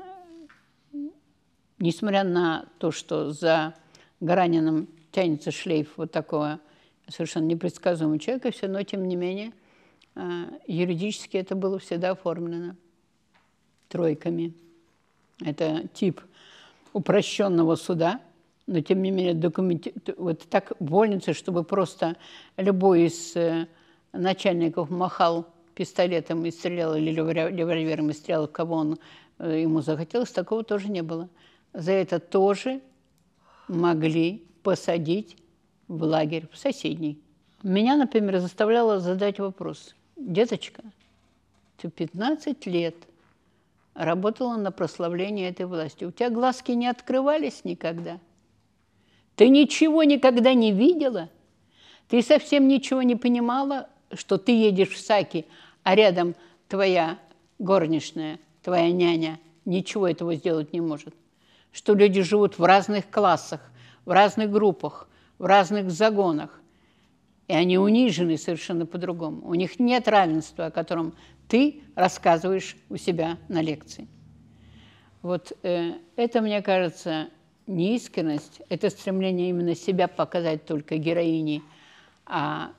несмотря на то, что за Гаранином тянется шлейф вот такого совершенно непредсказуемого человека, все равно, тем не менее, Э, юридически это было всегда оформлено тройками. Это тип упрощенного суда, но тем не менее документ вот так больницы, чтобы просто любой из э, начальников махал пистолетом и стрелял или револьвером и стрелял, кого он э, ему захотелось, такого тоже не было. За это тоже могли посадить в лагерь в соседний. Меня, например, заставляло задать вопрос, деточка, ты 15 лет работала на прославление этой власти. У тебя глазки не открывались никогда. Ты ничего никогда не видела. Ты совсем ничего не понимала, что ты едешь в Саки, а рядом твоя горничная, твоя няня ничего этого сделать не может. Что люди живут в разных классах, в разных группах, в разных загонах. И они унижены совершенно по-другому. У них нет равенства, о котором ты рассказываешь у себя на лекции. Вот э, это, мне кажется, неискренность, это стремление именно себя показать только героине, а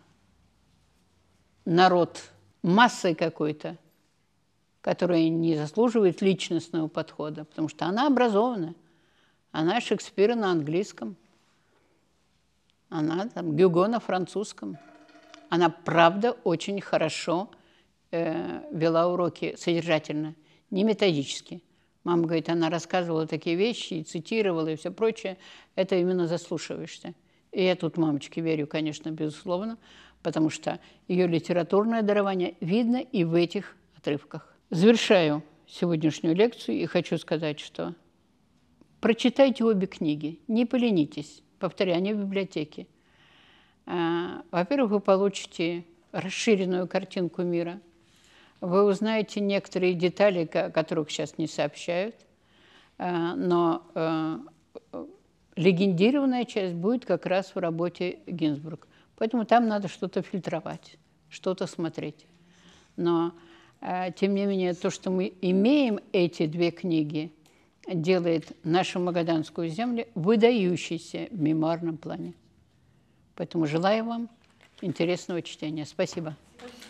народ массой какой-то, которая не заслуживает личностного подхода, потому что она образована, она Шекспира на английском – она там Гюго на французском. Она правда очень хорошо э, вела уроки содержательно, не методически. Мама говорит, она рассказывала такие вещи и цитировала и все прочее. Это именно заслушиваешься. И я тут мамочке верю, конечно, безусловно, потому что ее литературное дарование видно и в этих отрывках. Завершаю сегодняшнюю лекцию и хочу сказать, что прочитайте обе книги, не поленитесь повторяю, не в библиотеке. А, во-первых, вы получите расширенную картинку мира. Вы узнаете некоторые детали, о которых сейчас не сообщают. А, но э, легендированная часть будет как раз в работе Гинзбург. Поэтому там надо что-то фильтровать, что-то смотреть. Но, а, тем не менее, то, что мы имеем эти две книги – делает нашу Магаданскую землю выдающейся в мемуарном плане. Поэтому желаю вам интересного чтения. Спасибо. Спасибо.